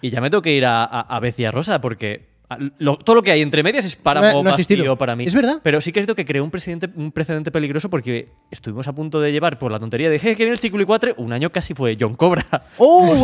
y ya me tengo que ir a, a, a Becia Rosa porque Ah, todo lo que hay entre medias es para no, para mí. Es verdad. Pero sí que es cierto que creó un precedente, un precedente peligroso porque estuvimos a punto de llevar por la tontería de que en el cuatro un año casi fue John Cobra. ¡Oh, o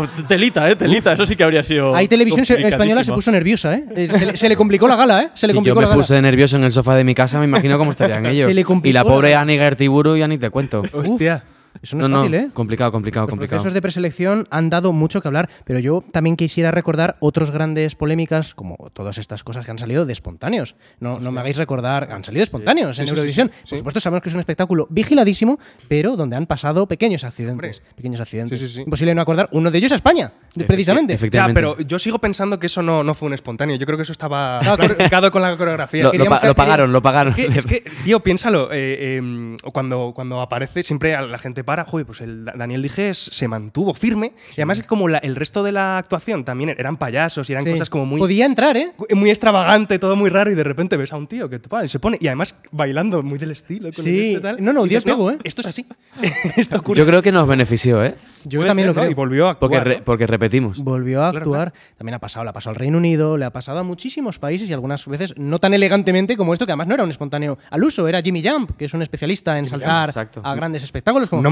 oh, Telita, eh, telita. Eso sí que habría sido. Ahí Televisión Española se puso nerviosa, eh. eh se le, complicó la gala, eh. Se le si complicó yo me puse nervioso en el sofá de mi casa, me imagino cómo estarían ellos. y la pobre Annie Gertiburu ya ni te cuento. Hostia no, no es ¿eh? Complicado, complicado, Los procesos de preselección han dado mucho que hablar, pero yo también quisiera recordar otros grandes polémicas, como todas estas cosas que han salido de espontáneos. No, no me hagáis recordar, han salido espontáneos en Eurovisión. Por supuesto, sabemos que es un espectáculo vigiladísimo, pero donde han pasado pequeños accidentes. Pequeños accidentes. Imposible no acordar. Uno de ellos a España, e, precisamente. Efectivamente. pero yo sigo pensando que eso no, no fue un espontáneo. Yo creo que eso estaba complicado con la coreografía. Lo, pagaron, lo pagaron. Es que, tío, piénsalo. Eh, em, cuando, cuando aparece, siempre la gente joder, pues el Daniel Dije se mantuvo firme. Y además es como el resto de la actuación también eran payasos y eran cosas como muy... Podía entrar, ¿eh? Muy extravagante, todo muy raro y de repente ves a un tío que se pone y además bailando muy del estilo. sí. no, no, Dios pego, ¿eh? Esto es así. esto ocurre. Yo creo que nos benefició, ¿eh? Yo también lo creo. Y volvió a actuar. Porque, porque repetimos. Volvió a actuar. También ha pasado, le ha pasado al Reino Unido, le ha pasado a muchísimos países y algunas veces no tan elegantemente como esto, que además no era un espontáneo al uso, era Jimmy Jump, que es un especialista en saltar a grandes espectáculos. Como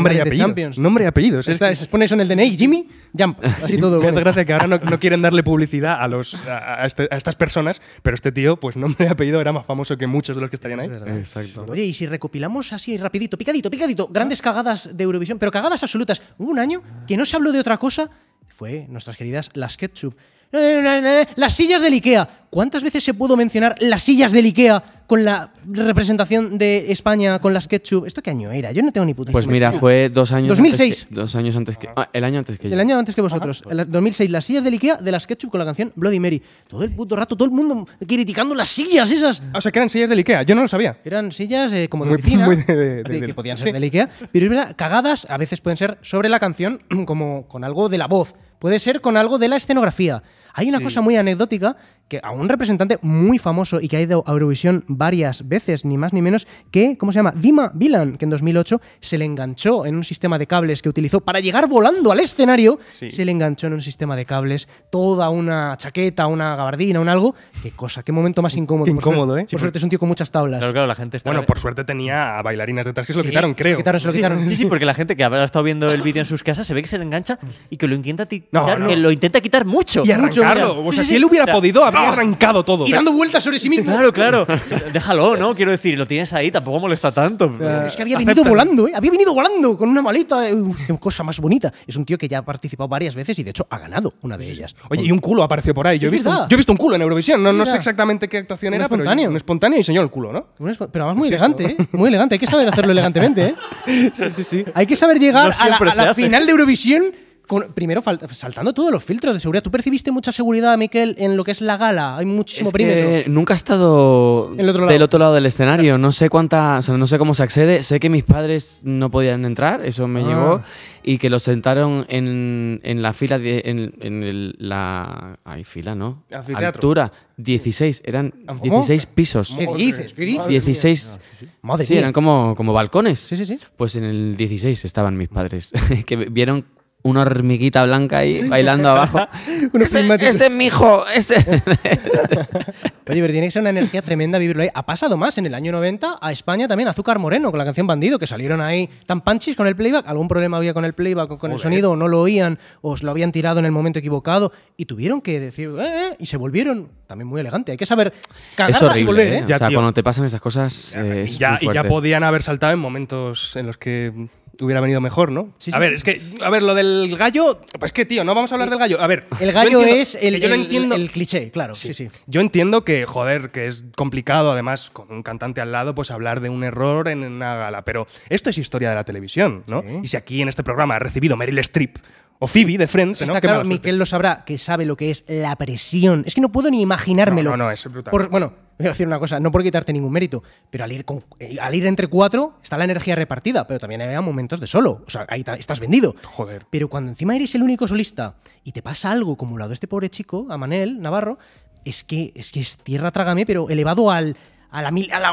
nombre y apellidos. Se pone eso en el DNI, Jimmy, Jump. Así todo. Gracias que ahora no, quieren darle publicidad a, los, este, a, estas personas, pero este tío, pues nombre y apellido era más famoso que muchos de los que estarían ahí. Exacto. Oye, y si recopilamos así rapidito, picadito, picadito, grandes cagadas de Eurovisión, pero cagadas absolutas. Hubo un año que no se habló de otra cosa, fue nuestras queridas las Ketchup. Las sillas del Ikea. ¿Cuántas veces se pudo mencionar las sillas del Ikea con la representación de España con las ketchup. ¿Esto qué año era? Yo no tengo ni puta Pues mira, fue dos años 2006. Antes dos años antes que. Ah, el año antes que yo. El año antes que vosotros. 2006, las sillas de Ikea de las ketchup con la canción Bloody Mary. Todo el puto rato, todo el mundo criticando las sillas esas. O sea, que eran sillas de Ikea. Yo no lo sabía. Eran sillas eh, como de de, que podían ser de Ikea. Pero es verdad, cagadas a veces pueden ser sobre la canción, como con algo de la voz. Puede ser con algo de la escenografía. Hay una cosa muy anecdótica que a un representante muy famoso y que ha ido a Eurovisión varias veces, ni más ni menos, que, ¿cómo se llama? Dima Vilan, que en 2008 se le enganchó en un sistema de cables que utilizó para llegar volando al escenario, se le enganchó en un sistema de cables toda una chaqueta, una gabardina, un algo. Qué cosa, qué momento más incómodo. Incómodo, ¿eh? Por suerte es un tío con muchas tablas. Claro, claro, la gente está... Bueno, por suerte tenía bailarinas detrás que se lo quitaron, creo. Sí, sí, porque la gente que habrá estado viendo el vídeo en sus casas se ve que se le engancha y que lo intenta quitar, mucho. Y mucho Claro, O sea, si él hubiera podido, habría ah. arrancado todo. Y dando vueltas sobre sí mismo. Claro, claro. Déjalo, ¿no? Quiero decir, lo tienes ahí, tampoco molesta tanto. Es que había venido volando, ¿eh? Había venido volando con una maleta. Eh, cosa más bonita. Es un tío que ya ha participado varias veces y de hecho ha ganado una de ellas. Oye, y un culo apareció por ahí. Yo he, visto, un, yo he visto un culo en Eurovisión. No, no sé exactamente qué actuación era era, espontáneo. pero un espontáneo y señor el culo, ¿no? Pero además muy elegante, ¿eh? Muy elegante. Hay que saber hacerlo elegantemente, ¿eh? Sí, sí, sí. Hay que saber llegar a la final de Eurovisión primero, saltando todos los filtros de seguridad. ¿Tú percibiste mucha seguridad, Miquel, en lo que es la gala? Hay muchísimo nunca he estado del otro lado del escenario. No sé cuánta, no sé cómo se accede. Sé que mis padres no podían entrar, eso me ah. llegó, y que los sentaron en, la fila, en, en el, la... Hay fila, ¿no? Altura, 16, eran 16 pisos. ¿Qué dices? 16. Ah, sí, eran como, como balcones. Sí, sí, sí. Pues en el 16 estaban mis padres, que vieron una hormiguita blanca ahí bailando abajo. ese, es mi hijo, ese. Oye, pero tiene que ser una energía tremenda vivirlo ahí. Ha pasado más en el año 90 a España también Azúcar Moreno con la canción Bandido, que salieron ahí tan panchis con el playback. Algún problema había con el playback o con el sonido, o no lo oían, o os lo habían tirado en el momento equivocado y tuvieron que decir, eh, eh", y se volvieron también muy elegante. Hay que saber ¿eh? ¿eh? o sea, cuando te pasan esas cosas. y ya podían haber saltado en momentos en los que hubiera venido mejor, ¿no? a ver, es que, a ver, lo del gallo, pues que, tío, no vamos a hablar eh, del gallo. A ver. El gallo es el, cliché, claro. Sí. Yo entiendo que, joder, que es complicado, además, con un cantante al lado, pues hablar de un error en una gala. Pero esto es historia de la televisión, ¿no? Y si aquí en este programa ha recibido Meryl Streep, o Phoebe de Friends. está claro, Miquel lo sabrá, que sabe lo que es la presión. Es que no puedo ni imaginármelo. No, no, es brutal. Por, bueno, voy a decir una cosa, no por quitarte ningún mérito, pero al ir, eh, al ir entre cuatro está la energía repartida, pero también hay momentos de solo. O sea, ahí estás vendido. Joder. Pero cuando encima eres el único solista y te pasa algo como lo de este pobre chico, a Manel Navarro, es que es, que es tierra trágame, pero elevado al, a la, mil, la,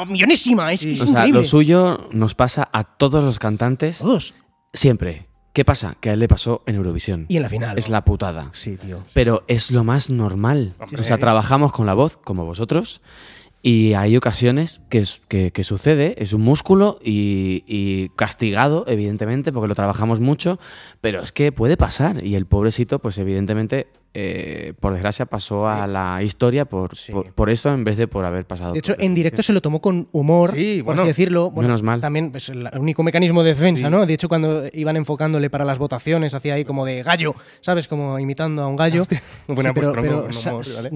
Es, que es o sea, lo suyo nos pasa a todos los cantantes. Todos. Siempre. ¿Qué pasa? Que a él le pasó en Eurovisión. Y en la final. Es la putada. Sí, tío. Pero es lo más normal. O sea, trabajamos con la voz, como vosotros. Y hay ocasiones que, sucede, es un músculo y, castigado, evidentemente, porque lo trabajamos mucho, pero es que puede pasar. Y el pobrecito, pues evidentemente, eh, por desgracia, pasó a la historia por, por, eso en vez de por haber pasado. De hecho, en directo se lo tomó con humor, por así decirlo. Bueno, menos mal. También es pues, el único mecanismo de defensa, ¿no? De hecho, cuando iban enfocándole para las votaciones, hacía ahí como de gallo, ¿sabes? Como imitando a un gallo.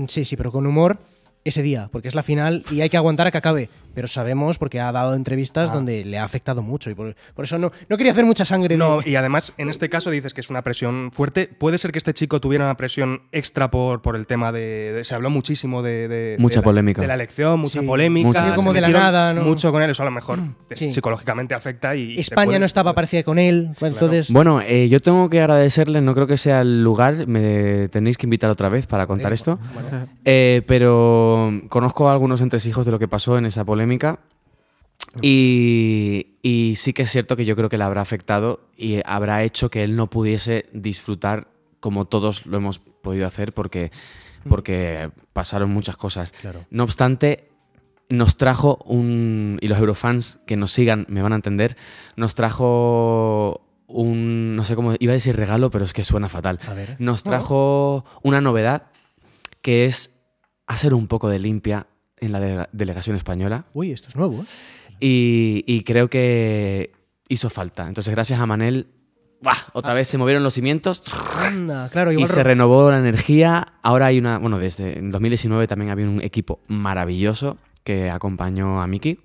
Sí, sí, pero con humor ese día, porque es la final y hay que aguantar a que acabe pero sabemos porque ha dado entrevistas ah. donde le ha afectado mucho y por, eso no, no quería hacer mucha sangre. No, y además en este caso dices que es una presión fuerte. Puede ser que este chico tuviera una presión extra por, por el tema de, Se habló muchísimo de. mucha polémica. La, de la elección, mucha polémica. de la Mucho con él, eso a lo mejor mm, eh, psicológicamente afecta y. España no estaba parecida con él, Bueno, eh, yo tengo que agradecerle, no creo que sea el lugar, me tenéis que invitar otra vez para contar esto. Eh, pero conozco a algunos hijos de lo que pasó en esa polémica y, sí que es cierto que yo creo que le habrá afectado y habrá hecho que él no pudiese disfrutar como todos lo hemos podido hacer porque, mm. porque pasaron muchas cosas. No obstante, nos trajo un, y los eurofans que nos sigan me van a entender, nos trajo un, no sé cómo, iba a decir regalo, pero es que suena fatal. Nos trajo una novedad que es hacer un poco de limpia en la delegación española. Uy, esto es nuevo. ¿eh? Y, creo que hizo falta. Entonces, gracias a Manel, ¡buah! otra ah. vez se movieron los cimientos y se renovó la energía. Ahora hay una, bueno, desde 2019 también había un equipo maravilloso que acompañó a Miki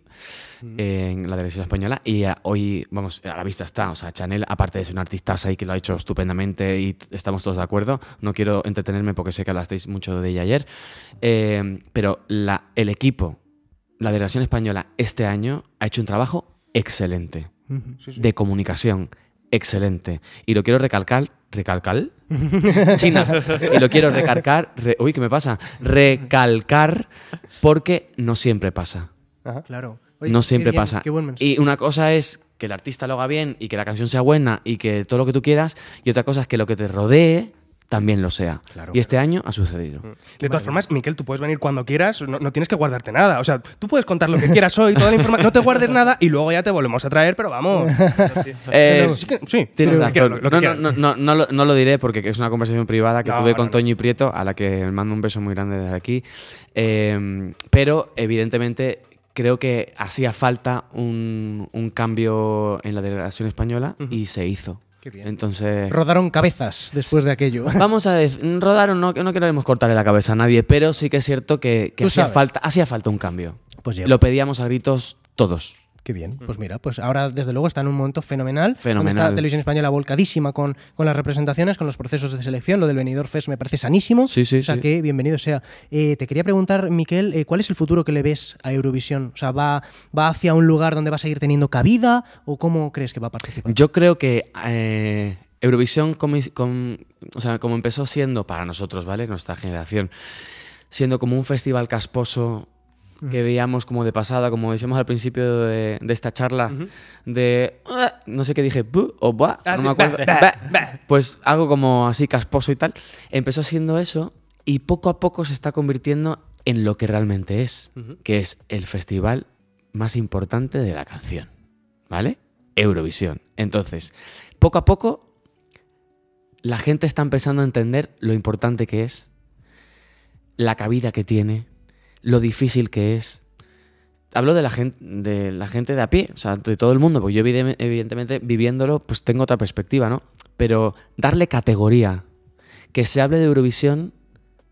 en la Delegación española y eh, hoy, vamos, a la vista está, o sea, Chanel, aparte de ser una artista y que lo ha hecho estupendamente y estamos todos de acuerdo, no quiero entretenerme porque sé que hablasteis mucho de ella ayer, eh, pero la, el equipo, la delegación española este año ha hecho un trabajo excelente de comunicación, excelente. Y lo quiero recalcar. ¿Recalcar? China. Y lo quiero recalcar. uy, ¿qué me pasa? Recalcar porque no siempre pasa. Claro. no siempre pasa. y una cosa es que el artista lo haga bien y que la canción sea buena y que todo lo que tú quieras. Y otra cosa es que lo que te rodee también lo sea. y este año ha sucedido. Mm. De todas formas, Miquel, tú puedes venir cuando quieras, no, tienes que guardarte nada. O sea, tú puedes contar lo que quieras hoy, toda la información, no te guardes nada y luego ya te volvemos a traer, pero vamos. Eh, sí, tienes razón. No lo diré porque es una conversación privada que tuve con Toño y Prieto, a la que mando un beso muy grande desde aquí. Em, pero, evidentemente, creo que hacía falta un, cambio en la delegación española y se hizo. Entonces. Rodaron cabezas después de aquello. Vamos a decir, rodaron, no, no queremos cortarle la cabeza a nadie, pero sí que es cierto que, hacía, falta, un cambio. Pues Lo pedíamos a gritos todos. Qué bien. Pues mira, pues ahora desde luego está en un momento fenomenal. Fenomenal. está la televisión española volcadísima con, con las representaciones, con los procesos de selección. Lo del venidor Fest me parece sanísimo. Sí, sí. O sea que bienvenido sea. Eh, te quería preguntar, Miquel, eh, ¿cuál es el futuro que le ves a Eurovisión? O sea, ¿va, ¿va hacia un lugar donde va a seguir teniendo cabida o cómo crees que va a participar? Yo creo que. Eh, Eurovisión, como, o sea, como empezó siendo para nosotros, ¿vale? Nuestra generación, siendo como un festival casposo que veíamos como de pasada, como decíamos al principio de, esta charla, de ah", no sé qué dije, bu, o buah, ah, no me acuerdo, pues algo como así casposo y tal, empezó siendo eso y poco a poco se está convirtiendo en lo que realmente es, que es el festival más importante de la canción, ¿vale? Eurovisión. Entonces, poco a poco la gente está empezando a entender lo importante que es, la cabida que tiene, lo difícil que es. Hablo de la gente de la gente de a pie, o sea, de todo el mundo, porque yo evidentemente viviéndolo pues tengo otra perspectiva, ¿no? Pero darle categoría, que se hable de Eurovisión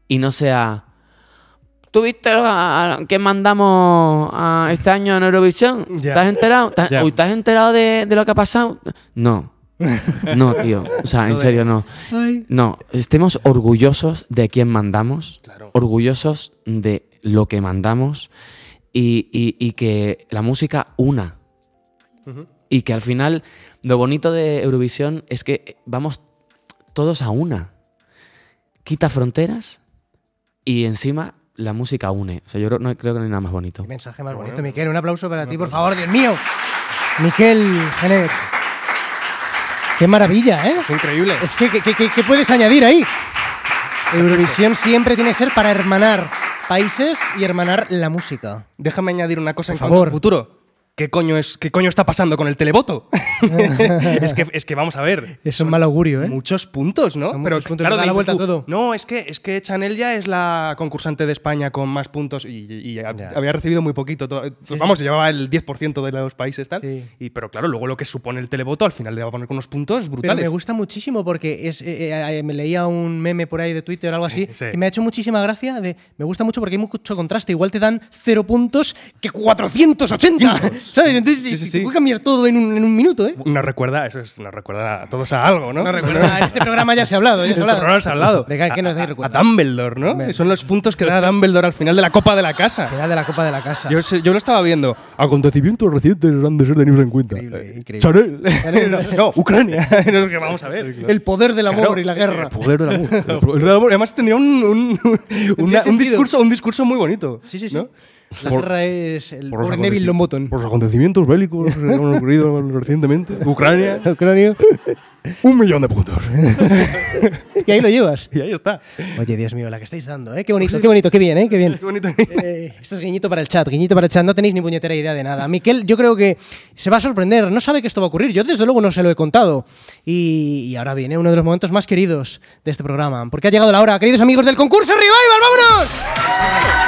y no sea ¿Tuviste que mandamos este año en Eurovisión? ¿Estás enterado? ¿Estás, enterado de, lo que ha pasado? No. No, tío. O sea, en serio, no. No, estemos orgullosos de quién mandamos. Orgullosos de lo que mandamos y, y, que la música una. Y que al final lo bonito de Eurovisión es que vamos todos a una. Quita fronteras y encima la música une. O sea, yo no, creo que no hay nada más bonito. mensaje más bonito, Miquel. Un aplauso para ti, por favor, Dios mío. Miquel Qué maravilla, ¿eh? Es increíble. Es que, ¿qué puedes añadir ahí? Eurovisión siempre tiene que ser para hermanar países y hermanar la música. Déjame añadir una cosa en favor. futuro. ¿qué coño, es, ¿qué está pasando con el televoto? es, que, es que vamos a ver. Es un mal augurio, ¿eh? Muchos puntos, ¿no? Pero puntos, da la vuelta todo. No, es que, es que Chanel ya es la concursante de España con más puntos y, había recibido muy poquito. vamos, llevaba el 10% de los países tal. Y, pero claro, luego lo que supone el televoto al final le va a poner con unos puntos brutales. me gusta muchísimo porque es, eh, eh, eh, me leía un meme por ahí de Twitter o algo así y me ha hecho muchísima gracia. De, me gusta mucho porque hay mucho contraste. Igual te dan cero puntos que 480. ¿Sabes? Entonces sí, sí, cambiar todo en un, en un, minuto, ¿eh? Nos recuerda, eso es, nos recuerda a todos a algo, ¿no? Nos recuerda, este programa ya se ha hablado, ya se ha este hablado. se ha hablado. ¿De qué, que nos dais recuerdo? A Dumbledore, ¿no? Son los puntos que da Dumbledore al final de la Copa de la Casa. Al final de la Copa de la Casa. Yo, yo lo estaba viendo. Acontecimientos recientes han de ser tenidos en cuenta. Increíble, eh, no, no, Ucrania. no lo vamos a ver. El poder del amor y la guerra. El poder del amor. El poder del amor. Además tendría un, un, un, discurso, un discurso muy bonito. Sí, sí, sí. ¿no? La guerra es el por, Neville Longbottom. Por los acontecimientos bélicos que han ocurrido recientemente. Ucrania. Ucrania. Un millón de puntos. y ahí lo llevas. Y ahí está. Oye, Dios mío, la que estáis dando, ¿eh? Qué pues bonito, qué bonito, qué bien, ¿eh? Qué bien. Qué bonito. Eh, esto es guiñito para el chat, guiñito para el chat. No tenéis ni puñetera idea de nada. Miquel, yo creo que se va a sorprender. No sabe que esto va a ocurrir. Yo, desde luego, no se lo he contado. Y, y ahora viene uno de los momentos más queridos de este programa. Porque ha llegado la hora, queridos amigos del concurso Revival. ¡Vámonos!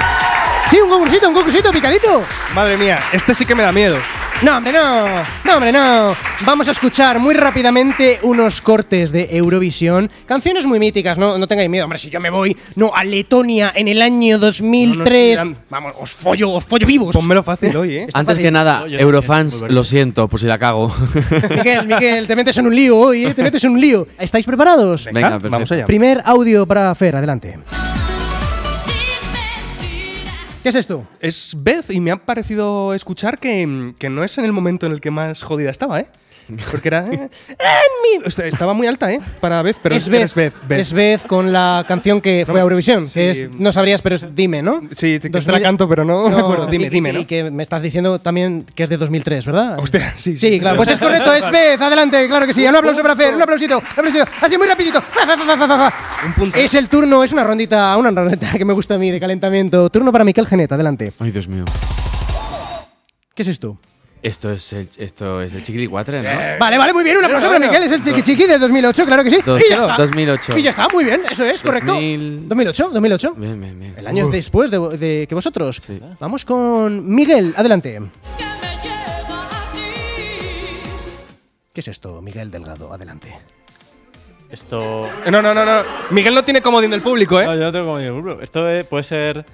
Sí, un concursito, un concursito picadito. Madre mía, este sí que me da miedo. No, hombre, no. No, hombre, no. Vamos a escuchar muy rápidamente unos cortes de Eurovisión. Canciones muy míticas, no, no tengáis miedo. Hombre, si yo me voy, no, a Letonia en el año 2003. vamos, os follo, os follo vivos. Ponmelo fácil hoy, ¿eh? Antes que nada, Eurofans, lo siento, por si la cago. Miguel, Miguel, te metes en un lío hoy, ¿eh? Te metes en un lío. ¿Estáis preparados? Venga, Venga vamos allá. Primer audio para Fer, adelante. ¿Qué es esto? Es Beth y me ha parecido escuchar que, que no es en el momento en el que más jodida estaba, ¿eh? Porque era. ¡Eh! estaba muy alta, ¿eh? Para Beth, pero es Beth. Es Beth, Es con la canción que fue a Eurovisión. no sabrías, pero es Dime, ¿no? Sí, te la canto, pero no, me acuerdo. Dime, dime. Y, que me estás diciendo también que es de 2003, ¿verdad? Hostia, sí. Sí, claro. Pues es correcto, es Beth. Adelante, claro que sí. Un aplauso para Fer, un aplausito, un aplausito. Así muy rapidito. Un punto. Es el turno, es una rondita, una rondita que me gusta a mí de calentamiento. Turno para Miquel Genet, adelante. Ay, Dios mío. ¿Qué es esto? Esto es el, esto es el ¿no? Eh, vale, vale, muy bien. Un aplauso para Miguel. Es el chiqui chiqui de 2008, claro que sí. y ya está. ya está, muy bien. Eso es, correcto. 2008, 2008. Bien, bien, bien. El año después de, que vosotros. Vamos con Miguel, adelante. ¿Qué es esto, Miguel Delgado? Adelante. Esto. No, no, no, no. Miguel no tiene comodín del público, ¿eh? No, yo no tengo comodín del público. Esto puede ser.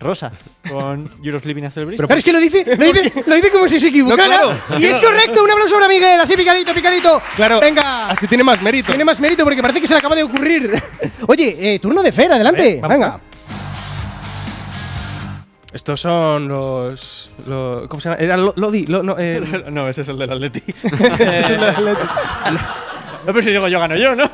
Rosa, con You're Living A Celebrity. Pero, es que lo dice, lo dice, lo dice como si se equivocara. Y es correcto, un aplauso para Miguel, así picadito, picadito. Claro. Venga. Así tiene más mérito. Tiene más mérito porque parece que se le acaba de ocurrir. Oye, eh, turno de Fer, adelante. Venga. Estos son los, ¿Cómo se llama? Era Lodi. no, eh. no, ese es el del Atleti. es el del Atleti. No, pero si digo yo, gano yo, ¿no?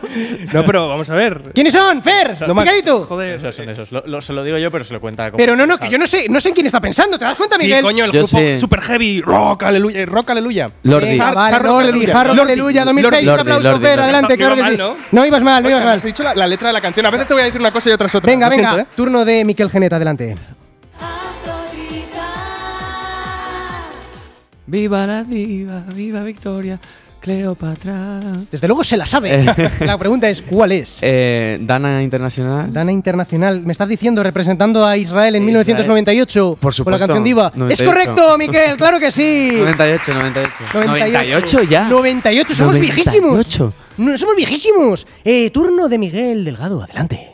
No, pero vamos a ver. ¿Quiénes son? Fer, no Miguelito. Joder. son esos. se lo digo yo, pero se lo cuenta como. Pero no, no, que yo no sé, no sé en quién está pensando, ¿te das cuenta, Sí, Miguel? coño, el grupo super heavy. Rock, aleluya. Rock, aleluya. Lordi. Hard eh, Lordi, aleluya. aleluya, 2006, un aplauso, Fer, adelante, claro que ¿no? ibas mal, no ibas mal. Te mal. dicho la, letra de la canción. A veces te voy a decir una cosa y otras otra. Venga, venga, ¿eh? turno de Miquel Genet, adelante. Viva la diva, viva Victoria. Cleopatra. Desde luego se la sabe. Eh. la pregunta es: ¿cuál es? Eh, Dana Internacional. Dana Internacional. Me estás diciendo representando a Israel en 1998 Por supuesto, la canción Diva. Es correcto, Miguel! claro que sí. 98, 98. 98, ya. 98, somos viejísimos. No, somos viejísimos. Eh, turno de Miguel Delgado, adelante.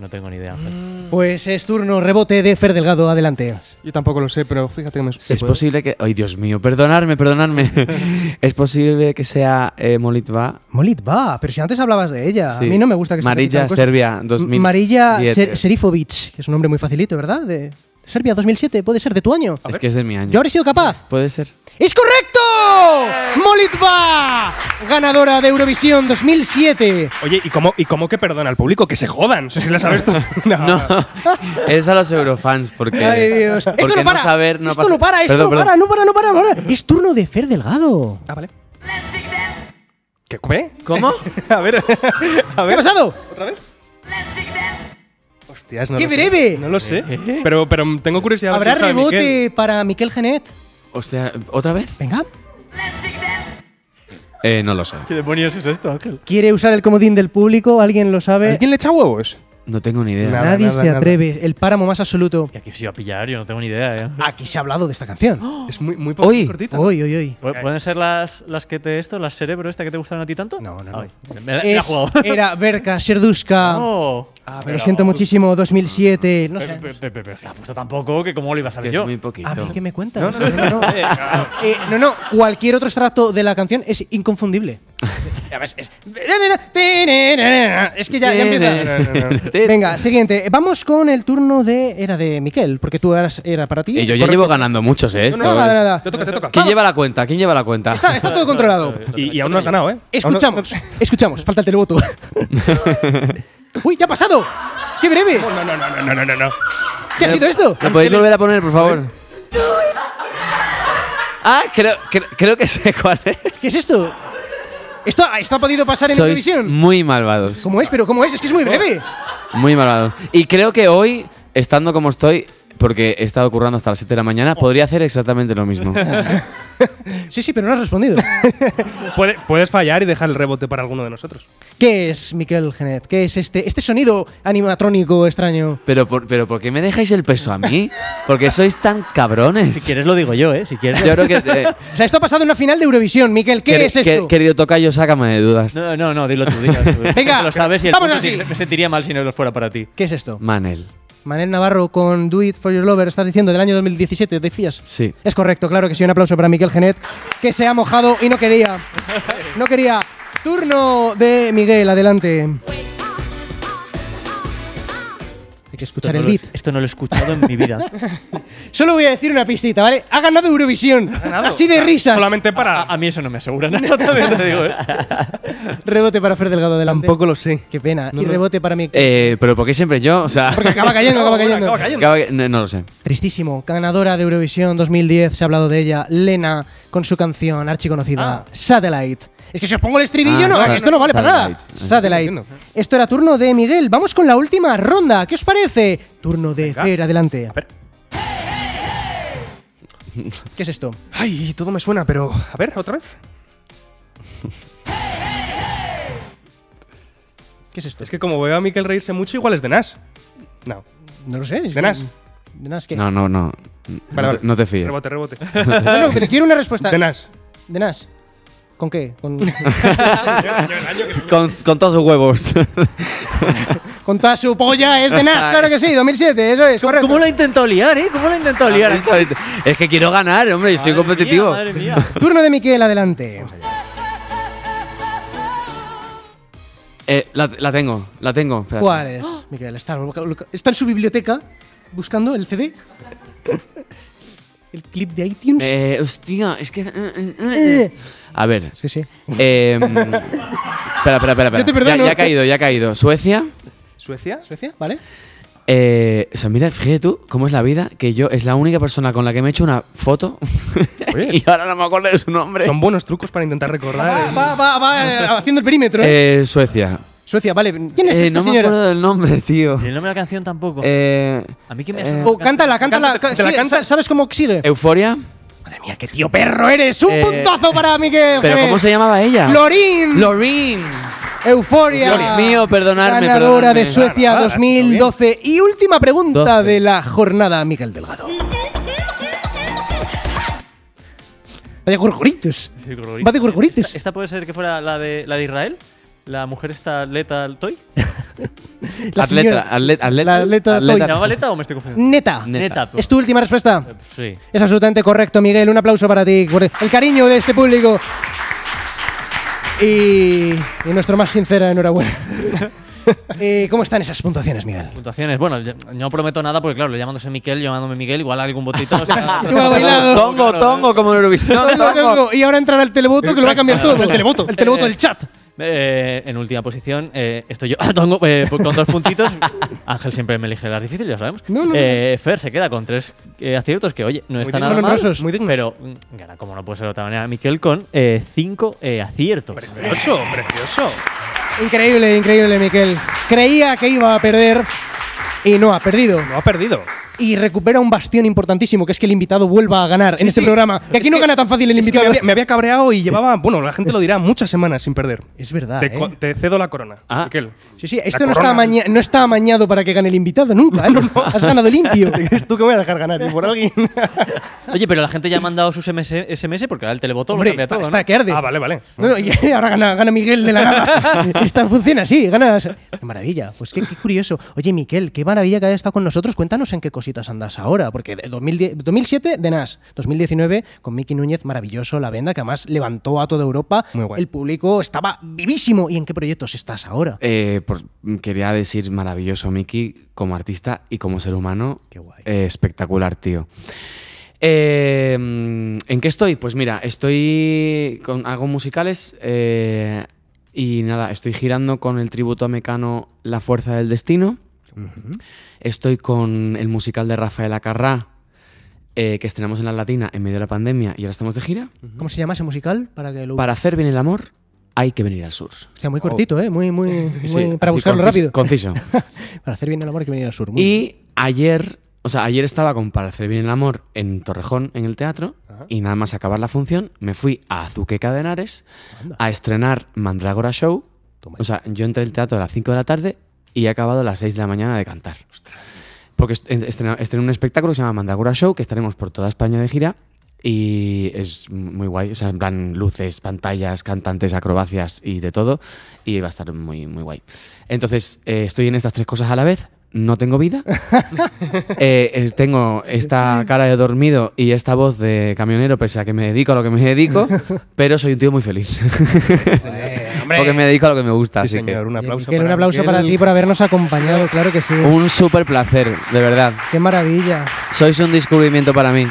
No tengo ni idea, mm. Pues es turno rebote de Fer Delgado, adelante. Yo tampoco lo sé, pero fíjate que me Es posible que. ¡Ay, Dios mío! Perdonadme, perdonadme. es posible que sea Molitva. Eh, Molitva, pero si antes hablabas de ella. A mí no me gusta que sea. Marilla, Serbia, Marilla Serifovic, que es un nombre muy facilito, ¿verdad? Serbia 2007, puede ser de tu año. Es que es de mi año. Yo habré sido capaz. Puede ser. ¡Es correcto! Molitva, ganadora de Eurovisión 2007. Oye, ¿y cómo, ¿y cómo que perdona al público? Que se jodan, No sé si la sabes tú. No. es a los eurofans, porque. Ay, Dios. esto no para. esto no para, esto no para, no para, no para, no para. Es turno de Fer Delgado. Ah, vale. ¿Qué? ¿Cómo? a ver, a ver. ¿Qué ha pasado? ¿Otra vez? ¡Qué breve! No lo sé. Pero, pero tengo curiosidad. ¿Habrá rebote para Miquel Genet? Hostia, ¿otra vez? Venga. Eh, no lo sé. ¿Qué demonios es esto, Ángel? ¿Quiere usar el comodín del público? ¿Alguien lo sabe? ¿Quién le echa huevos? No tengo ni idea. Nadie se atreve. El páramo más absoluto. Y aquí os iba a pillar, yo no tengo ni idea. ¿eh? Aquí se ha hablado de esta canción. Es muy, muy poco cortita. Hoy, hoy, hoy. Eh. ¿Pueden ser las, las que te esto, las cerebro esta que te gustaron a ti tanto? No, no, no. Ah, me, la, Era Berka, Serduska. Oh. Ah, ah, no. lo siento muchísimo, 2007. No sé. La puesto tampoco, que cómo lo iba a saber yo. Muy poquito. A ver qué me cuentas. No, no, no. no, no. Eh, eh, cualquier otro extracto de la canción es inconfundible. es, que ya, ya empieza. Venga, siguiente. Vamos con el turno de. Era de Miquel, porque tú eras, era para ti. Y eh, yo ya llevo ganando muchos, ¿eh? No, no, nada, nada. Te toca, ¿Quién lleva la cuenta? ¿Quién lleva la cuenta? Está, está todo controlado. Y, aún no has ganado, ¿eh? Escuchamos, escuchamos. Falta el televoto. ¡Uy, ya ha pasado! ¡Qué breve! No, no, no, no, no, no, no. ¿Qué ha sido esto? ¿Lo podéis volver a poner, por favor? Ah, creo, creo que sé cuál es. ¿Qué es esto? Esto, ha podido pasar en televisión. Muy malvados. ¿Cómo es? Pero ¿cómo es? Es que es muy breve. Muy malvados. Y creo que hoy, estando como estoy, porque he estado currando hasta las 7 de la mañana, podría hacer exactamente lo mismo. sí, sí, pero no has respondido. puedes fallar y dejar el rebote para alguno de nosotros. ¿Qué es, Miquel Genet? ¿Qué es este, este sonido animatrónico extraño? Pero por, pero ¿por qué me dejáis el peso a mí? Porque sois tan cabrones Si quieres lo digo yo, ¿eh? Si quieres. O sea, esto ha pasado en una final de Eurovisión, Miquel. ¿Qué es esto? Querido Tocayo, sácame de dudas. No, no, no, dilo tú, dilo Venga, Lo sabes y el sentiría mal si no lo fuera para ti. ¿Qué es esto? Manel. Manel Navarro con Do It For Your Lover, estás diciendo del año 2017, decías. Sí. Es correcto, claro que sí. Un aplauso para Miguel Genet, que se ha mojado y no quería. No quería. Turno de Miguel, adelante escuchar el beat. esto no lo he escuchado en mi vida. Solo voy a decir una pistita, ¿vale? Ha ganado Eurovisión. Así de ah, risas. Solamente para. A, mí eso no me asegura nada. te digo, ¿eh? ¿eh? Rebote para Fer Delgado delante. Tampoco lo sé. Qué pena. y rebote para mí. Eh, pero ¿por siempre yo? Porque acaba cayendo, acaba cayendo. Acaba No, lo sé. Tristísimo. Ganadora de Eurovisión 2010, se ha hablado de ella. Lena con su canción archiconocida ah. Satellite. Es que si os pongo el estribillo, ah, no, esto no vale para nada. Satellite. Esto era turno de Miguel. Vamos con la última ronda. ¿Qué os parece? Turno de Venga. Fer, adelante. ver. ¿Qué es esto? Ay, todo me suena, pero. A ver, otra vez. ¿Qué es esto? Es que como veo a Miguel reírse mucho, igual es de Nas. No. no lo sé. ¿De Nas. ¿De Nas qué? No, no, no. no, te, fíes. Rebote, rebote. No, no, pero quiero una respuesta. De Nas. De Nas. ¿Con qué? Con, con, todos sus huevos. con toda su polla es de Nash, claro que sí, 2007, eso es. ¿Cómo lo ha intentado liar, eh? ¿Cómo lo liar? es que quiero ganar, hombre, soy competitivo. Mía, mía. Turno de Miquel, adelante. Eh, la, tengo, la tengo. ¿Cuál es? está en su biblioteca buscando el CD el clip de iTunes. Eh, hostia, es que. Eh, eh, eh, A ver. Sí, sí. Eh, espera, espera, espera. ya, ha caído, ya ha caído. Suecia. Suecia, Suecia, vale. Eh, o sea, mira, fíjate tú cómo es la vida, que yo es la única persona con la que me he hecho una foto y ahora no me acuerdo de su nombre. Son buenos trucos para intentar recordar. Va, va, va, haciendo el perímetro. Eh, Suecia. Suecia, vale. ¿Quién es eh, esta señora? No me acuerdo del nombre, tío. El nombre de la canción tampoco. Eh, a mí que me eh, oh, cántala, cántala. la canta? ¿Sabes cómo sigue? Euforia. Madre mía, qué tío perro eres. Un eh, puntazo para Miguel. ¿Pero cómo se llamaba ella? Lorin. Lorin. Euforia. Dios mío, perdonadme. Ganadora de Suecia 2012. y última pregunta de la jornada, Miguel Delgado. Vaya gurguritos. Sí, gurguritos. Vaya gurguritos. Esta, ¿Esta, puede ser que fuera la de, la de Israel? la mujer está atleta-toy? atleta Toy. la atleta, atleta, atleta, la atleta, atleta. o me estoy confundiendo? Neta. Neta. ¿Es tu última respuesta? Eh, pues sí. Es absolutamente correcto, Miguel. Un aplauso para ti por el cariño de este público. Y, nuestro más sincera enhorabuena. Eh, ¿Cómo están esas puntuaciones, Miguel? Puntuaciones, bueno, yo no prometo nada porque, claro, llamándose Miguel, llamándome Miguel, igual algún botito. Tongo, tongo, como en Eurovisión. tongo. Y ahora entrará el televoto que lo va a cambiar todo. el televoto. El televoto, el chat. Eh, en última posición eh, estoy yo tengo, eh, con dos puntitos. Ángel siempre me elige las difíciles, ya sabemos. Fer se queda con tres aciertos que, oye, no está nada muy pero mm, gana como no puede ser de otra manera. Miquel con cinco aciertos. Precioso, precioso. Increíble, increíble, Miquel. Creía que iba a perder, y no ha perdido. No ha perdido. Y recupera un bastión importantísimo, que es que el invitado vuelva a ganar en este programa. Y aquí no gana tan fácil el invitado. Me había, cabreado y llevaba, bueno, la gente lo dirá, muchas semanas sin perder. Es verdad. Te, ¿eh? cedo la corona. Ah. Sí, sí, esto no está, no está amañado para que gane el invitado nunca. ¿eh? Has ganado limpio. es tú que me voy a dejar ganar? por alguien? Oye, pero la gente ya ha mandado sus SMS porque ahora el televoto lo cambia está, que arde. Ah, vale, vale. ahora gana, gana, Miguel de la nada. Esta funciona así, gana Maravilla. Pues qué, curioso. Oye, Miquel, ¿qué maravilla que haya estado con nosotros. Cuéntanos en qué cositas andas ahora, porque 2010, 2007 de NAS, 2019 con Miki Núñez, maravilloso, La Venda, que además levantó a toda Europa. El público estaba vivísimo. ¿Y en qué proyectos estás ahora? Eh, pues, mm, quería decir maravilloso Miki como artista y como ser humano. Eh, espectacular, tío. Eh, mm, ¿En qué estoy? Pues mira, estoy con algo musicales y nada, estoy girando con el tributo a Mecano La Fuerza del Destino. Estoy con el musical de Rafael Acarrá, eh, que estrenamos en la Latina en medio de la pandemia y ahora estamos de gira. ¿Cómo se llama ese musical? Para, hacer bien el amor hay que venir al sur. O sea, muy oh. cortito, ¿eh? Muy, muy, para buscarlo rápido. Conciso. para hacer bien el amor hay que venir al sur. y ayer, o sea, ayer estaba con Para hacer bien el amor en Torrejón, en el teatro, y nada más acabar la función me fui a Azuqueca de Henares a estrenar Mandragora Show. O sea, yo entré al teatro a las 5 de la tarde y he acabado a las 6 de la mañana de cantar. Porque Porque en un espectáculo que se llama Mandagura Show, que estaremos por toda España de gira. Y es muy guay, o sea, en plan luces, pantallas, cantantes, acrobacias y de todo. Y va a estar muy, muy guay. Entonces, eh, estoy en estas tres cosas a la vez. No tengo vida. Eh, eh, tengo esta cara de dormido y esta voz de camionero, pese a que me dedico a lo que me dedico, pero soy un tío muy feliz. Porque me dedico a lo que me gusta. así que. un aplauso, para, un aplauso para, ti por habernos acompañado, claro que sí. Un súper placer, de verdad. Qué maravilla. Sois un descubrimiento para mí.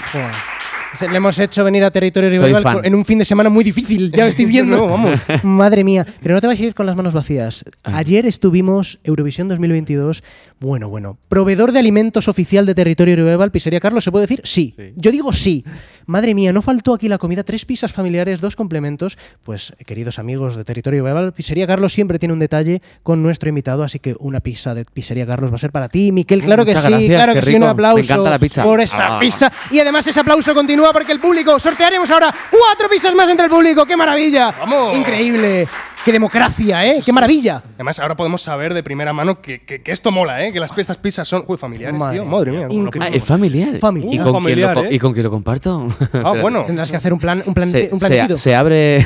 Le hemos hecho venir a territorio rival en un fin de semana muy difícil, ya lo estoy viendo. vamos. Madre mía, pero no te vas a ir con las manos vacías. Ah. Ayer estuvimos Eurovisión 2022, bueno, bueno, proveedor de alimentos oficial de territorio rival, pizzería Carlos, ¿se puede decir? sí. Yo digo sí. Madre mía, no faltó aquí la comida, tres pizzas familiares, dos complementos. Pues, queridos amigos de Territorio Bebal, Pizzería Carlos siempre tiene un detalle con nuestro invitado, así que una pizza de Pizzería Carlos va a ser para ti, Miquel. Claro que sí, claro que sí, un aplauso por esa ah. pizza. Y además ese aplauso continúa porque el público, sortearemos ahora cuatro pizzas más entre el público, ¡qué maravilla! Increíble. ¡Qué democracia, eh! ¡Qué maravilla! Además, ahora podemos saber de primera mano que, esto mola, ¿eh? Que las fiestas pizzas son familiares, tío. mía. Ah, es familiar. ¿Y, con lo, eh. quién lo, comparto? Ah, bueno. Tendrás que hacer un plan, un plan, se, un abre.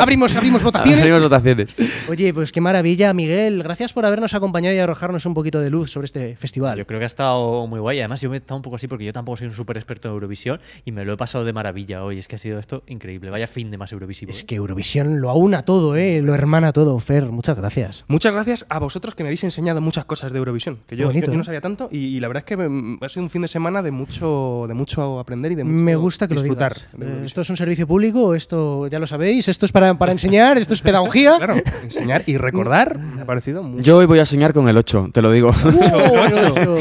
abrimos, abrimos votaciones. Abrimos votaciones. Oye, pues qué maravilla, Miguel. Gracias por habernos acompañado y arrojarnos un poquito de luz sobre este festival. Yo creo que ha estado muy guay. Además, yo me he estado un poco así porque yo tampoco soy un súper experto en Eurovisión y me lo he pasado de maravilla hoy. Es que ha sido esto increíble. Vaya fin de más Eurovisión. Es eh. que Eurovisión lo aúna todo, ¿eh? lo hermana todo, Fer. Muchas gracias. Muchas gracias a vosotros que me habéis enseñado muchas cosas de Eurovisión, que yo, no sabía tanto y, la verdad es que mm, ha sido un fin de semana de mucho, de mucho aprender y de mucho Me gusta que disfrutar lo digas. Eh, esto es un servicio público, esto ya lo sabéis, esto es para, enseñar, esto es pedagogía. claro, enseñar y recordar me ha parecido muy... Yo hoy voy a enseñar con el 8, te lo digo. Uh,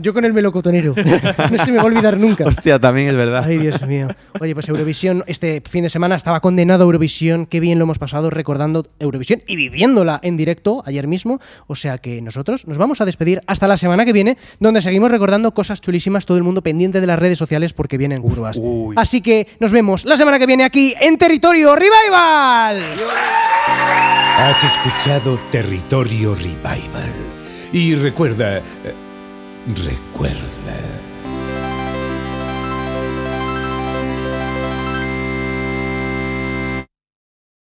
yo con el melocotonero. No se me va a olvidar nunca. Hostia, también es verdad. Ay, Dios mío. Oye, pues Eurovisión, este fin de semana estaba condenado a Eurovisión. Qué bien lo hemos pasado recordando Eurovisión y viviéndola en directo ayer mismo. O sea que nosotros nos vamos a despedir hasta la semana que viene, donde seguimos recordando cosas chulísimas, todo el mundo pendiente de las redes sociales porque vienen curvas. Así que nos vemos la semana que viene aquí en Territorio Revival. Has escuchado Territorio Revival. Y recuerda, eh, recuerda.